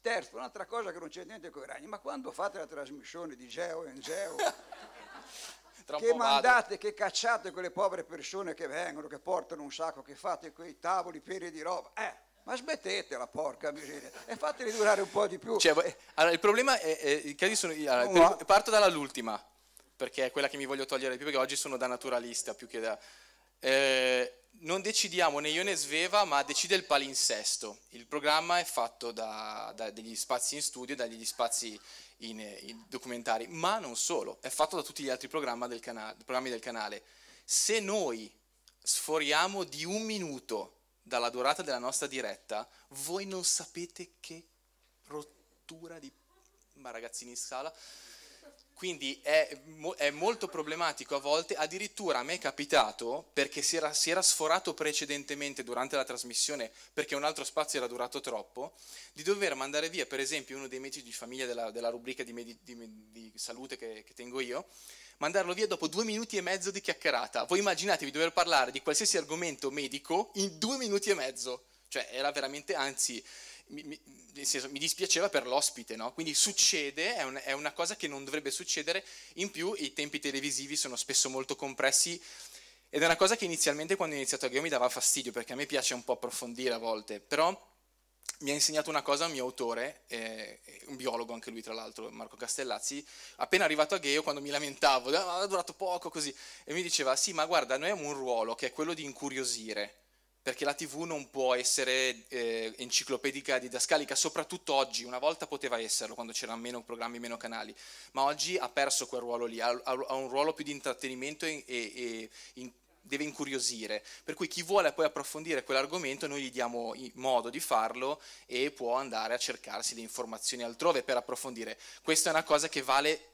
Speaker 4: Terzo, un'altra cosa che non c'è niente con i ragni, ma quando fate la trasmissione di Geo e Geo [laughs]
Speaker 1: tra che mandate,
Speaker 4: vado. che cacciate quelle povere persone che vengono, che portano un sacco, che fate quei tavoli pieni di roba. Eh, ma smettetela, porca miseria, e fateli durare un po' di più. Cioè,
Speaker 1: allora, il problema è, è i sono, allora, per, parto dall'ultima, perché è quella che mi voglio togliere di più, perché oggi sono da naturalista più che da... Eh, non decidiamo né io né Sveva, ma decide il palinsesto. Il programma è fatto da, da degli spazi in studio, dagli spazi in, in documentari, ma non solo, è fatto da tutti gli altri del canale, programmi del canale. Se noi sforiamo di un minuto dalla durata della nostra diretta, voi non sapete che rottura di ma ragazzini in sala... Quindi è, è, molto problematico a volte, addirittura a me è capitato, perché si era, si era, sforato precedentemente durante la trasmissione, perché un altro spazio era durato troppo, di dover mandare via, per esempio, uno dei medici di famiglia della, della rubrica di, medi, di, di salute che, che, tengo io, mandarlo via dopo due minuti e mezzo di chiacchierata. Voi immaginatevi dover parlare di qualsiasi argomento medico in due minuti e mezzo. Cioè, era veramente, anzi mi, mi, senso, mi dispiaceva per l'ospite, no? quindi succede, è, un, è una cosa che non dovrebbe succedere, in più i tempi televisivi sono spesso molto compressi ed è una cosa che inizialmente quando ho iniziato a Geo mi dava fastidio perché a me piace un po' approfondire a volte, però mi ha insegnato una cosa un mio autore, eh, un biologo anche lui tra l'altro, Marco Castellazzi, appena arrivato a Geo quando mi lamentavo, ha ah, durato poco così, e mi diceva sì ma guarda noi abbiamo un ruolo che è quello di incuriosire, perché la TV non può essere eh, enciclopedica didascalica, soprattutto oggi, una volta poteva esserlo quando c'erano meno programmi, meno canali, ma oggi ha perso quel ruolo lì, ha, ha un ruolo più di intrattenimento e, e in, deve incuriosire, per cui chi vuole poi approfondire quell'argomento noi gli diamo modo di farlo e può andare a cercarsi le informazioni altrove per approfondire. Questa è una cosa che vale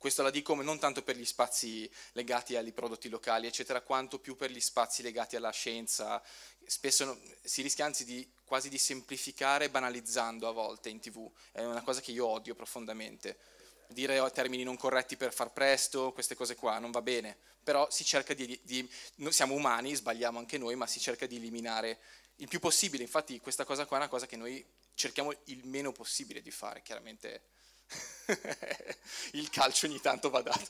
Speaker 1: questo la dico non tanto per gli spazi legati ai prodotti locali, eccetera, quanto più per gli spazi legati alla scienza. Spesso si rischia anzi di, quasi di semplificare banalizzando a volte in tv. È una cosa che io odio profondamente. Dire termini non corretti per far presto, queste cose qua, non va bene. Però si cerca di, di siamo umani, sbagliamo anche noi, ma si cerca di eliminare il più possibile. Infatti questa cosa qua è una cosa che noi cerchiamo il meno possibile di fare, chiaramente [laughs] il calcio ogni tanto va dato.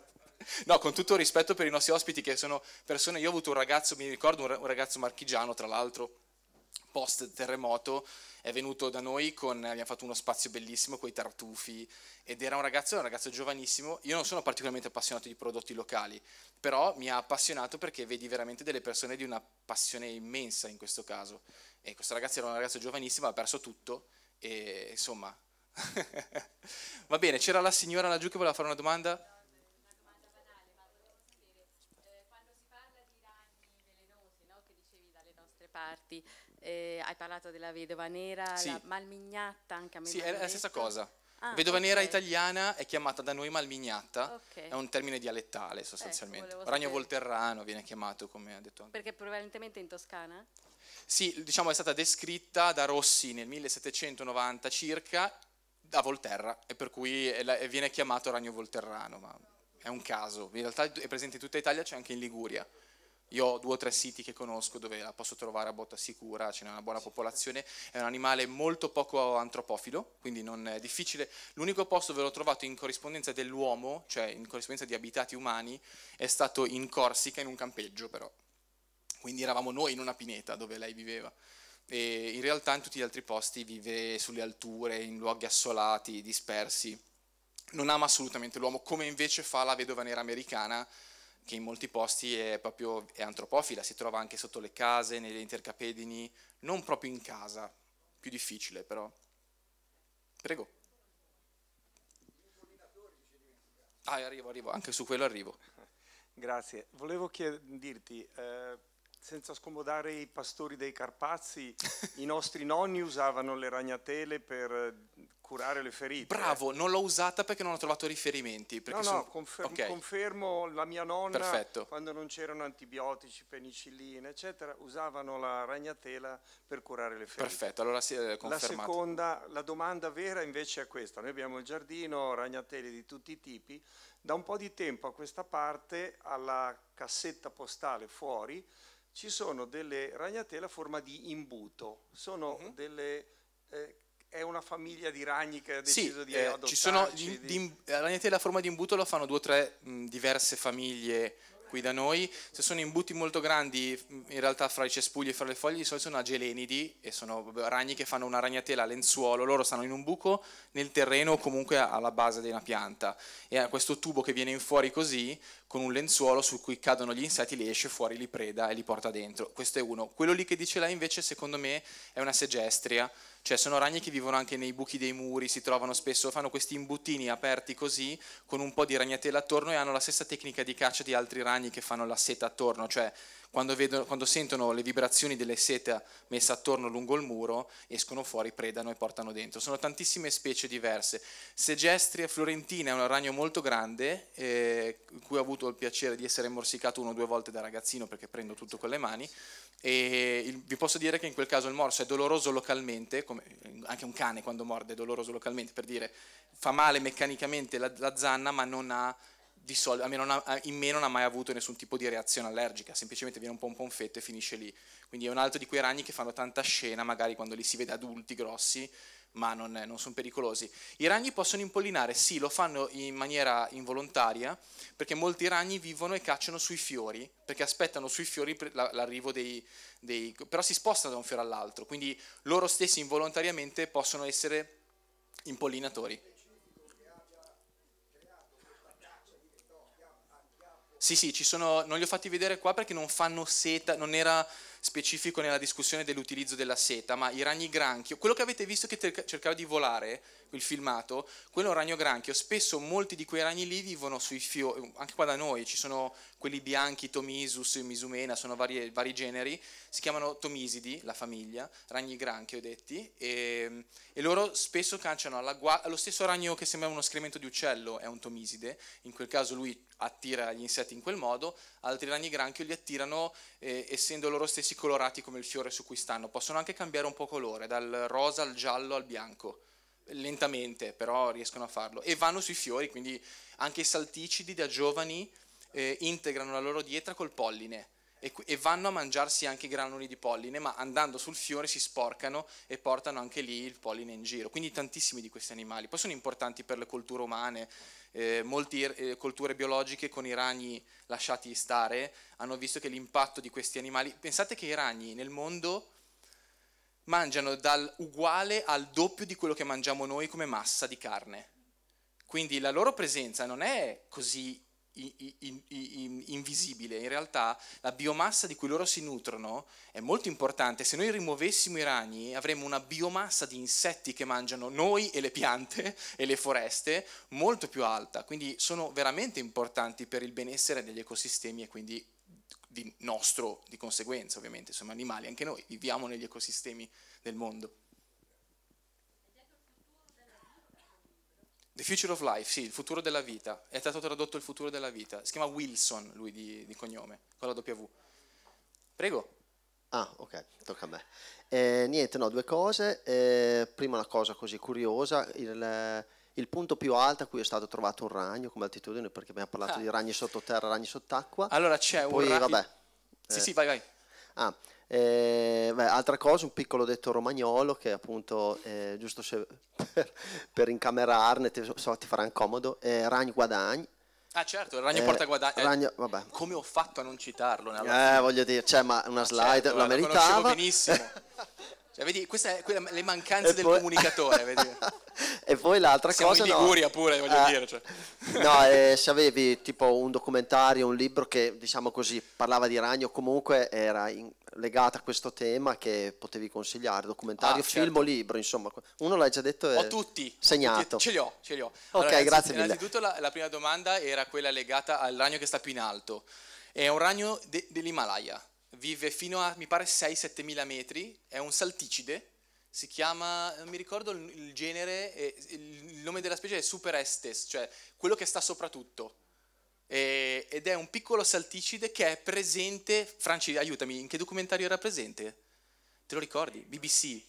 Speaker 1: [laughs] no, con tutto rispetto per i nostri ospiti che sono persone, io ho avuto un ragazzo, mi ricordo un ragazzo marchigiano tra l'altro, post terremoto, è venuto da noi con, abbiamo fatto uno spazio bellissimo con i tartufi ed era un ragazzo, un ragazzo giovanissimo, io non sono particolarmente appassionato di prodotti locali, però mi ha appassionato perché vedi veramente delle persone di una passione immensa in questo caso e questo ragazzo era un ragazzo giovanissimo, ha perso tutto e insomma [laughs] Va bene, c'era la signora laggiù che voleva fare una domanda?
Speaker 3: parti. Eh, hai parlato della vedova nera, sì. la malmignatta anche a me. Sì, è la stessa
Speaker 1: cosa. Ah, vedova okay. nera italiana è chiamata da noi malmignatta, okay. è un termine dialettale ecco, sostanzialmente. Ecco, Ragno volterrano viene chiamato come ha detto
Speaker 3: Perché probabilmente in Toscana?
Speaker 1: Sì, diciamo è stata descritta da Rossi nel 1790 circa a Volterra e per cui viene chiamato ragno volterrano, ma è un caso. In realtà è presente in tutta Italia, c'è anche in Liguria. Io ho due o tre siti che conosco dove la posso trovare a botta sicura, ce n'è una buona popolazione, è un animale molto poco antropofilo, quindi non è difficile. L'unico posto dove l'ho trovato in corrispondenza dell'uomo, cioè in corrispondenza di abitati umani, è stato in Corsica, in un campeggio però. Quindi eravamo noi in una pineta dove lei viveva e in realtà in tutti gli altri posti vive sulle alture, in luoghi assolati, dispersi. Non ama assolutamente l'uomo, come invece fa la vedova nera americana, che in molti posti è proprio è antropofila, si trova anche sotto le case, nelle intercapedini, non proprio in casa, più difficile però. Prego. Ah, arrivo, arrivo, anche su quello arrivo. Grazie. Volevo dirti... Eh senza scomodare i pastori dei Carpazzi, [laughs] i nostri nonni usavano le ragnatele per eh, curare le ferite. Bravo, eh. non l'ho usata perché non ho trovato riferimenti. No, no, sono... confermo, okay. confermo, la mia nonna, Perfetto. quando non c'erano antibiotici, penicilline, eccetera, usavano la ragnatela per curare le ferite. Perfetto, allora si è confermato. La seconda, la domanda vera invece è questa. Noi abbiamo il giardino, ragnatele di tutti i tipi. Da un po' di tempo a questa parte, alla cassetta postale fuori, ci sono delle ragnatele a forma di imbuto, sono mm-hmm. delle... Eh, è una famiglia di ragni che ha deciso sì, di eh, adottarci. Ci sono di, di, di, eh, ragnatele a forma di imbuto lo fanno due o tre mh, diverse famiglie qui da noi, se sono imbuti molto grandi in realtà fra i cespugli e fra le foglie di solito sono agelenidi e sono ragni che fanno una ragnatela a lenzuolo, loro stanno in un buco nel terreno o comunque alla base di una pianta e ha questo tubo che viene in fuori così con un lenzuolo su cui cadono gli insetti, li esce fuori, li preda e li porta dentro, questo è uno. Quello lì che dice lei invece secondo me è una segestria cioè sono ragni che vivono anche nei buchi dei muri, si trovano spesso, fanno questi imbuttini aperti così, con un po' di ragnatela attorno e hanno la stessa tecnica di caccia di altri ragni che fanno la seta attorno, cioè quando, vedono, quando sentono le vibrazioni delle seta messe attorno lungo il muro, escono fuori, predano e portano dentro. Sono tantissime specie diverse. Segestria florentina è un ragno molto grande, eh, cui ho avuto il piacere di essere morsicato uno o due volte da ragazzino perché prendo tutto con le mani e il, vi posso dire che in quel caso il morso è doloroso localmente, come anche un cane quando morde è doloroso localmente, per dire fa male meccanicamente la, la zanna ma non ha, dissol- non ha, in me non ha mai avuto nessun tipo di reazione allergica, semplicemente viene un po' un ponfetto e finisce lì. Quindi è un altro di quei ragni che fanno tanta scena, magari quando li si vede adulti, grossi, ma non, non sono pericolosi. I ragni possono impollinare, sì, lo fanno in maniera involontaria, perché molti ragni vivono e cacciano sui fiori, perché aspettano sui fiori l'arrivo dei, dei... però si spostano da un fiore all'altro, quindi loro stessi involontariamente possono essere impollinatori. Sì, sì, ci sono, non li ho fatti vedere qua perché non fanno seta, non era specifico nella discussione dell'utilizzo della seta, ma i ragni granchio, quello che avete visto che cercava di volare, il filmato, quello è un ragno granchio, spesso molti di quei ragni lì vivono sui fiori, anche qua da noi ci sono quelli bianchi, Tomisus, Misumena, sono vari, vari generi, si chiamano Tomisidi, la famiglia, ragni granchio detti, e, ehm, e loro spesso cacciano alla guardia, lo stesso ragno che sembra uno scremento di uccello è un Tomiside, in quel caso lui attira gli insetti in quel modo, altri ragni granchio li attirano eh, essendo loro stessi colorati come il fiore su cui stanno, possono anche cambiare un po' colore, dal rosa al giallo al bianco, lentamente però riescono a farlo e vanno sui fiori, quindi anche i salticidi da giovani eh, integrano la loro dieta col polline e, e vanno a mangiarsi anche i granuli di polline, ma andando sul fiore si sporcano e portano anche lì il polline in giro. Quindi tantissimi di questi animali. Poi sono importanti per le culture umane, eh, molte eh, colture biologiche con i ragni lasciati stare hanno visto che l'impatto di questi animali... Pensate che i ragni nel mondo mangiano dal uguale al doppio di quello che mangiamo noi come massa di carne. Quindi la loro presenza non è così in, in, invisibile. In realtà la biomassa di cui loro si nutrono è molto importante. Se noi rimuovessimo i ragni avremmo una biomassa di insetti che mangiano noi e le piante [laughs] e le foreste molto più alta. Quindi sono veramente importanti per il benessere degli ecosistemi e quindi di nostro di conseguenza ovviamente. Siamo animali anche noi, viviamo negli ecosistemi del mondo. The Future of Life, sì, il futuro della vita, è stato tradotto il futuro della vita, si chiama Wilson lui di, di cognome, con la W. Prego. Ah, ok, tocca a me. Eh, niente, no, due cose. Eh, prima una cosa così curiosa, il, il, punto più alto a cui è stato trovato un ragno come altitudine, perché abbiamo parlato ah. di ragni sottoterra, ragni sott'acqua. Allora c'è Poi, un ragno... vabbè. Sì, eh. sì, vai, vai. Ah, eh, beh, altra cosa, un piccolo detto romagnolo che appunto, eh, giusto se, per, per, incamerarne, te, so, ti farà incomodo, eh, ragno guadagni. Ah certo, il ragno eh, porta guadagno. Eh, ragno, vabbè. Come ho fatto a non citarlo? eh,
Speaker 3: voglio dire, cioè, una ah, slide certo, la meritava. Lo conoscevo
Speaker 1: benissimo. [laughs] Cioè, vedi, queste sono le mancanze poi... del comunicatore. [laughs] e poi l'altra Siamo cosa... Siamo in Liguria no. pure, voglio eh, dire. Cioè. No, [laughs] eh, se avevi tipo un documentario, un libro che, diciamo così, parlava di ragno, comunque era in, legato a questo tema che potevi consigliare, documentario, ah, film o certo. libro, insomma. Uno l'hai già detto. Ho tutti. Segnato. Tutti, ce li ho, ce li ho. Allora, ok, grazie mille. Innanzitutto la, la, prima domanda era quella legata al ragno che sta più in alto. È un ragno de, dell'Himalaya vive fino a, mi pare, 6-7 mila metri, è un salticide, si chiama, non mi ricordo il genere, il nome della specie è Super Estes, cioè quello che sta sopra tutto. ed è un piccolo salticide che è presente, Franci aiutami, in che documentario era presente? Te lo ricordi? BBC?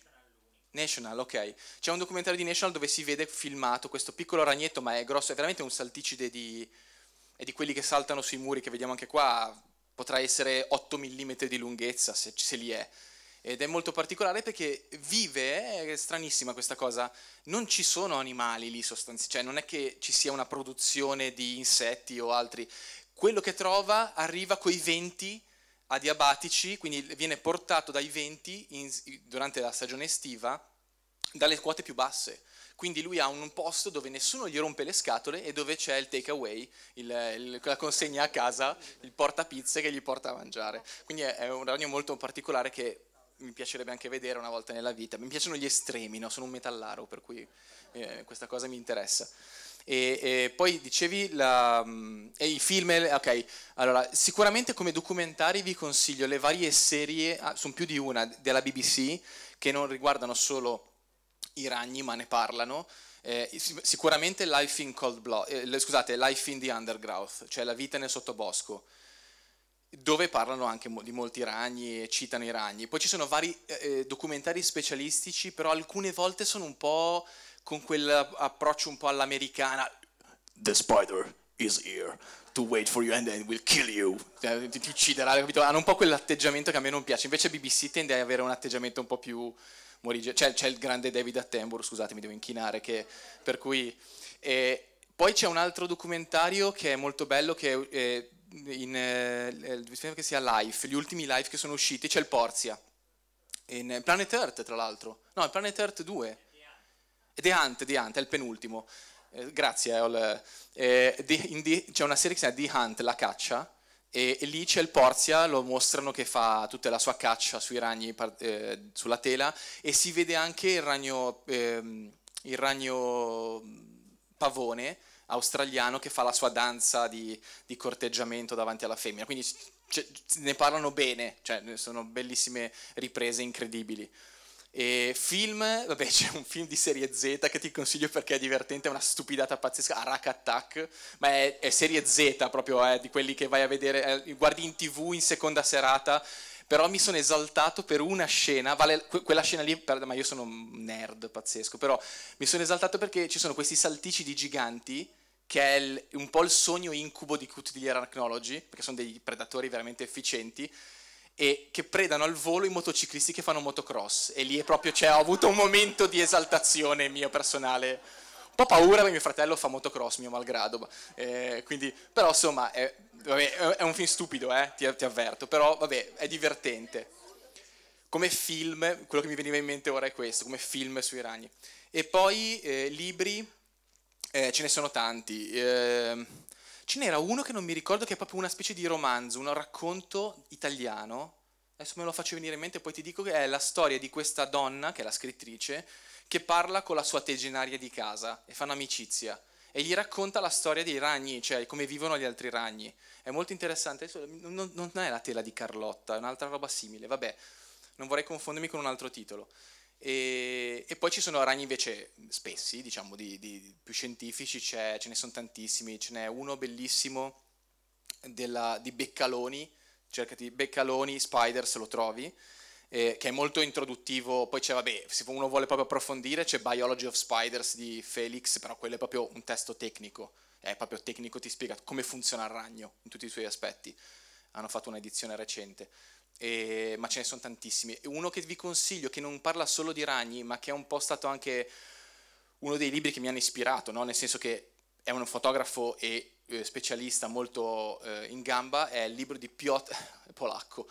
Speaker 1: National, ok. C'è un documentario di National dove si vede filmato questo piccolo ragnetto, ma è grosso, è veramente un salticide di... è di quelli che saltano sui muri, che vediamo anche qua, potrà essere 8 mm di lunghezza se, se li è. Ed è molto particolare perché vive, è stranissima questa cosa, non ci sono animali lì sostanzialmente, cioè non è che ci sia una produzione di insetti o altri. Quello che trova arriva coi venti adiabatici, quindi viene portato dai venti in, durante la stagione estiva dalle quote più basse. Quindi lui ha un posto dove nessuno gli rompe le scatole e dove c'è il takeaway, la consegna a casa, il portapizze che gli porta a mangiare. Quindi è, è un ragno molto particolare che mi piacerebbe anche vedere una volta nella vita. Mi piacciono gli estremi, no? sono un metallaro, per cui eh, questa cosa mi interessa. E, e poi dicevi la, mm, e i film, ok, allora sicuramente come documentari vi consiglio le varie serie, ah, sono più di una, della BBC che non riguardano solo i ragni, ma ne parlano. Eh, sicuramente Life in Cold Blood, eh, scusate, Life in the Undergrowth, cioè la vita nel sottobosco, dove parlano anche di molti ragni e citano i ragni. Poi ci sono vari eh, eh documentari specialistici, però alcune volte sono un po' con quell'approccio un po' all'americana. The spider is here to wait for you and then will kill you. Cioè, ti, ti ucciderà, capito? Hanno un po' quell'atteggiamento che a me non piace. Invece BBC tende ad avere un atteggiamento un po' più Morigi, c'è, c'è il grande David Attenborough, scusatemi, devo inchinare, che, per cui... Eh, poi c'è un altro documentario che è molto bello, che è in, eh, che sia Life, gli ultimi Life che sono usciti, c'è il Porzia, in eh, Planet Earth tra l'altro, no, in Planet Earth 2, The Hunt, The Hunt, è il penultimo, eh, grazie, eh, eh, The, The, c'è una serie che si chiama The Hunt, la caccia, e, e, lì c'è il Porzia, lo mostrano che fa tutta la sua caccia sui ragni eh, sulla tela e si vede anche il ragno, eh, il ragno pavone australiano che fa la sua danza di, di corteggiamento davanti alla femmina, quindi ne parlano bene, cioè sono bellissime riprese incredibili. E film, vabbè [laughs] c'è un film di serie Z che ti consiglio perché è divertente, è una stupidata pazzesca, Arak Attack, ma è, è serie Z proprio, eh, di quelli che vai a vedere, eh, guardi in tv in seconda serata però mi sono esaltato per una scena, vale, quella scena lì, ma io sono un nerd pazzesco, però mi sono esaltato perché ci sono questi saltici di giganti, che è il, un po' il sogno incubo di tutti gli arachnologi, perché sono dei predatori veramente efficienti, e che predano al volo i motociclisti che fanno motocross. E lì è proprio, cioè, ho avuto un momento di esaltazione mio personale. Un po' paura perché mio fratello fa motocross, mio malgrado. Eh, quindi, però insomma, è, vabbè, è, un film stupido, eh, ti, ti avverto, però vabbè, è divertente. Come film, quello che mi veniva in mente ora è questo, come film sui ragni. E poi eh, libri, eh, ce ne sono tanti. Eh, Ce n'era uno che non mi ricordo, che è proprio una specie di romanzo, un racconto italiano. Adesso me lo faccio venire in mente e poi ti dico che è la storia di questa donna, che è la scrittrice, che parla con la sua tegenaria di casa e fanno amicizia. E gli racconta la storia dei ragni, cioè come vivono gli altri ragni. È molto interessante. Non, non è la tela di Carlotta, è un'altra roba simile. Vabbè, non vorrei confondermi con un altro titolo. E, e, poi ci sono ragni invece spessi, diciamo, di, di, più scientifici, ce ne sono tantissimi, ce n'è uno bellissimo della, di Beccaloni, cercati Beccaloni, Spider se lo trovi, eh, che è molto introduttivo, poi c'è, vabbè, se uno vuole proprio approfondire, c'è Biology of Spiders di Felix, però quello è proprio un testo tecnico, è proprio tecnico, ti spiega come funziona il ragno in tutti i suoi aspetti, hanno fatto un'edizione recente e, ma ce ne sono tantissimi. Uno che vi consiglio, che non parla solo di ragni, ma che è un po' stato anche uno dei libri che mi hanno ispirato, no? nel senso che è un fotografo e eh, specialista molto eh, in gamba, è il libro di Piotr, [laughs] polacco,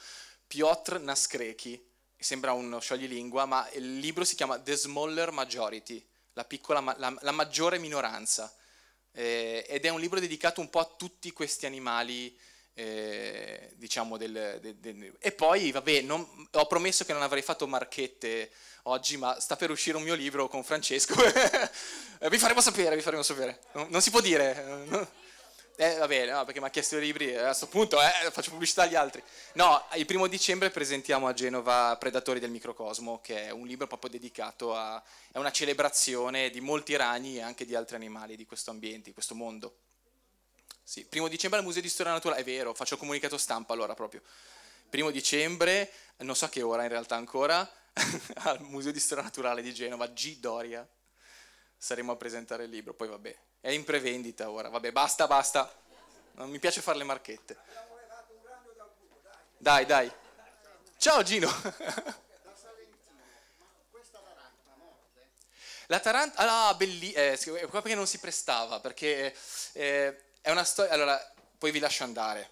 Speaker 1: Piotr Naskrechi, sembra uno scioglilingua, ma il libro si chiama The Smaller Majority, la, piccola, la, la maggiore minoranza, eh, ed è un libro dedicato un po' a tutti questi animali eh, diciamo del, del, del, e poi vabbè non, ho promesso che non avrei fatto marchette oggi ma sta per uscire un mio libro con Francesco [laughs] vi faremo sapere vi faremo sapere non, non si può dire no. eh, vabbè no, perché mi ha chiesto i libri eh, a questo punto eh, faccio pubblicità agli altri no il primo dicembre presentiamo a Genova Predatori del microcosmo che è un libro proprio dedicato a è una celebrazione di molti ragni e anche di altri animali di questo ambiente di questo mondo sì, primo dicembre al Museo di Storia Naturale, è vero, faccio comunicato stampa allora proprio. Primo dicembre, non so che ora in realtà ancora, [laughs] al Museo di Storia Naturale di Genova, G. Doria, saremo a presentare il libro, poi vabbè, è in prevendita ora, vabbè, basta, basta, non mi piace fare le marchette. Dai, dai. Ciao Gino. [laughs] La Taranta, ah, bellissima, eh, qua perché non si prestava, perché eh, è una storia... Allora, poi vi lascio andare,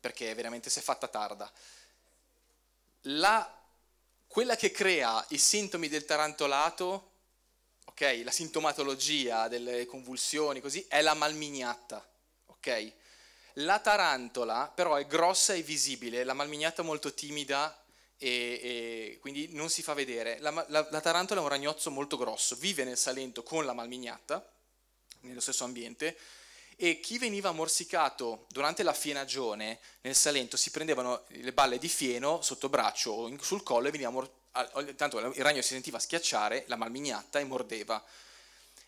Speaker 1: perché veramente si è fatta tarda. La, quella che crea i sintomi del tarantolato, ok? la sintomatologia delle convulsioni, così, è la malmignatta, ok? La tarantola però è grossa e visibile, la malmignata molto timida e, e, quindi non si fa vedere. La, la, la, tarantola è un ragnozzo molto grosso, vive nel Salento con la malmignatta, nello stesso ambiente, e chi veniva morsicato durante la fienagione nel Salento si prendevano le balle di fieno sotto braccio o sul collo e veniva mor- tanto il ragno si sentiva schiacciare la malmignatta e mordeva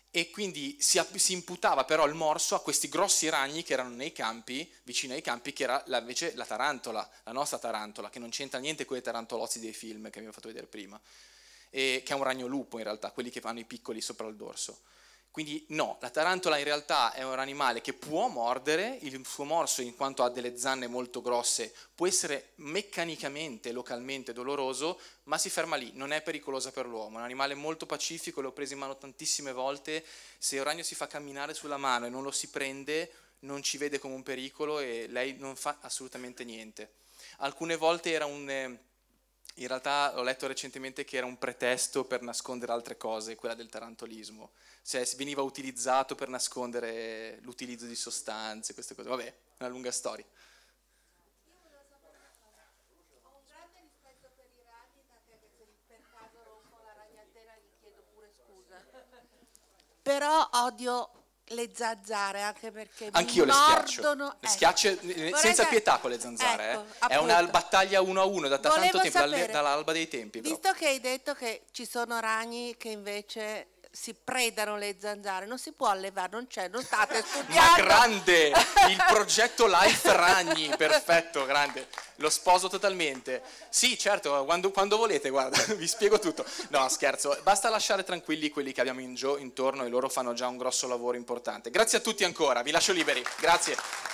Speaker 1: e quindi si, si, imputava però il morso a questi grossi ragni che erano nei campi, vicino ai campi, che era la, invece la tarantola, la nostra tarantola, che non c'entra niente con le tarantolozzi dei film che abbiamo fatto vedere prima, e, che è un ragno lupo in realtà, quelli che fanno i piccoli sopra il dorso. Quindi no, la tarantola in realtà è un animale che può mordere, il suo morso in quanto ha delle zanne molto grosse può essere meccanicamente, localmente doloroso, ma si ferma lì, non è pericolosa per l'uomo, è un animale molto pacifico, l'ho preso in mano tantissime volte, se il ragno si fa camminare sulla mano e non lo si prende, non ci vede come un pericolo e lei non fa assolutamente niente. Alcune volte era un eh, in realtà ho letto recentemente che era un pretesto per nascondere altre cose, quella del tarantolismo, cioè veniva utilizzato per nascondere l'utilizzo di sostanze, queste cose, vabbè, una lunga storia. Però
Speaker 2: odio le zanzare anche perché anch'io le schiaccio, le ecco.
Speaker 1: schiaccio eh, senza pietà con le zanzare eh. ecco, eh. è una battaglia uno a uno da, da tanto tempo sapere, dall'alba dei tempi
Speaker 2: visto che hai detto che ci sono ragni che invece si predano le zanzare, non si può allevare, non c'è, non state [laughs] studiando.
Speaker 1: Ma grande, il [laughs] progetto Life Ragni, perfetto, grande, lo sposo totalmente. Sì, certo, quando, quando volete, guarda, [laughs] vi spiego tutto. No, scherzo, basta lasciare tranquilli quelli che abbiamo in gio, intorno e loro fanno già un grosso lavoro importante. Grazie a tutti ancora, vi lascio liberi, grazie.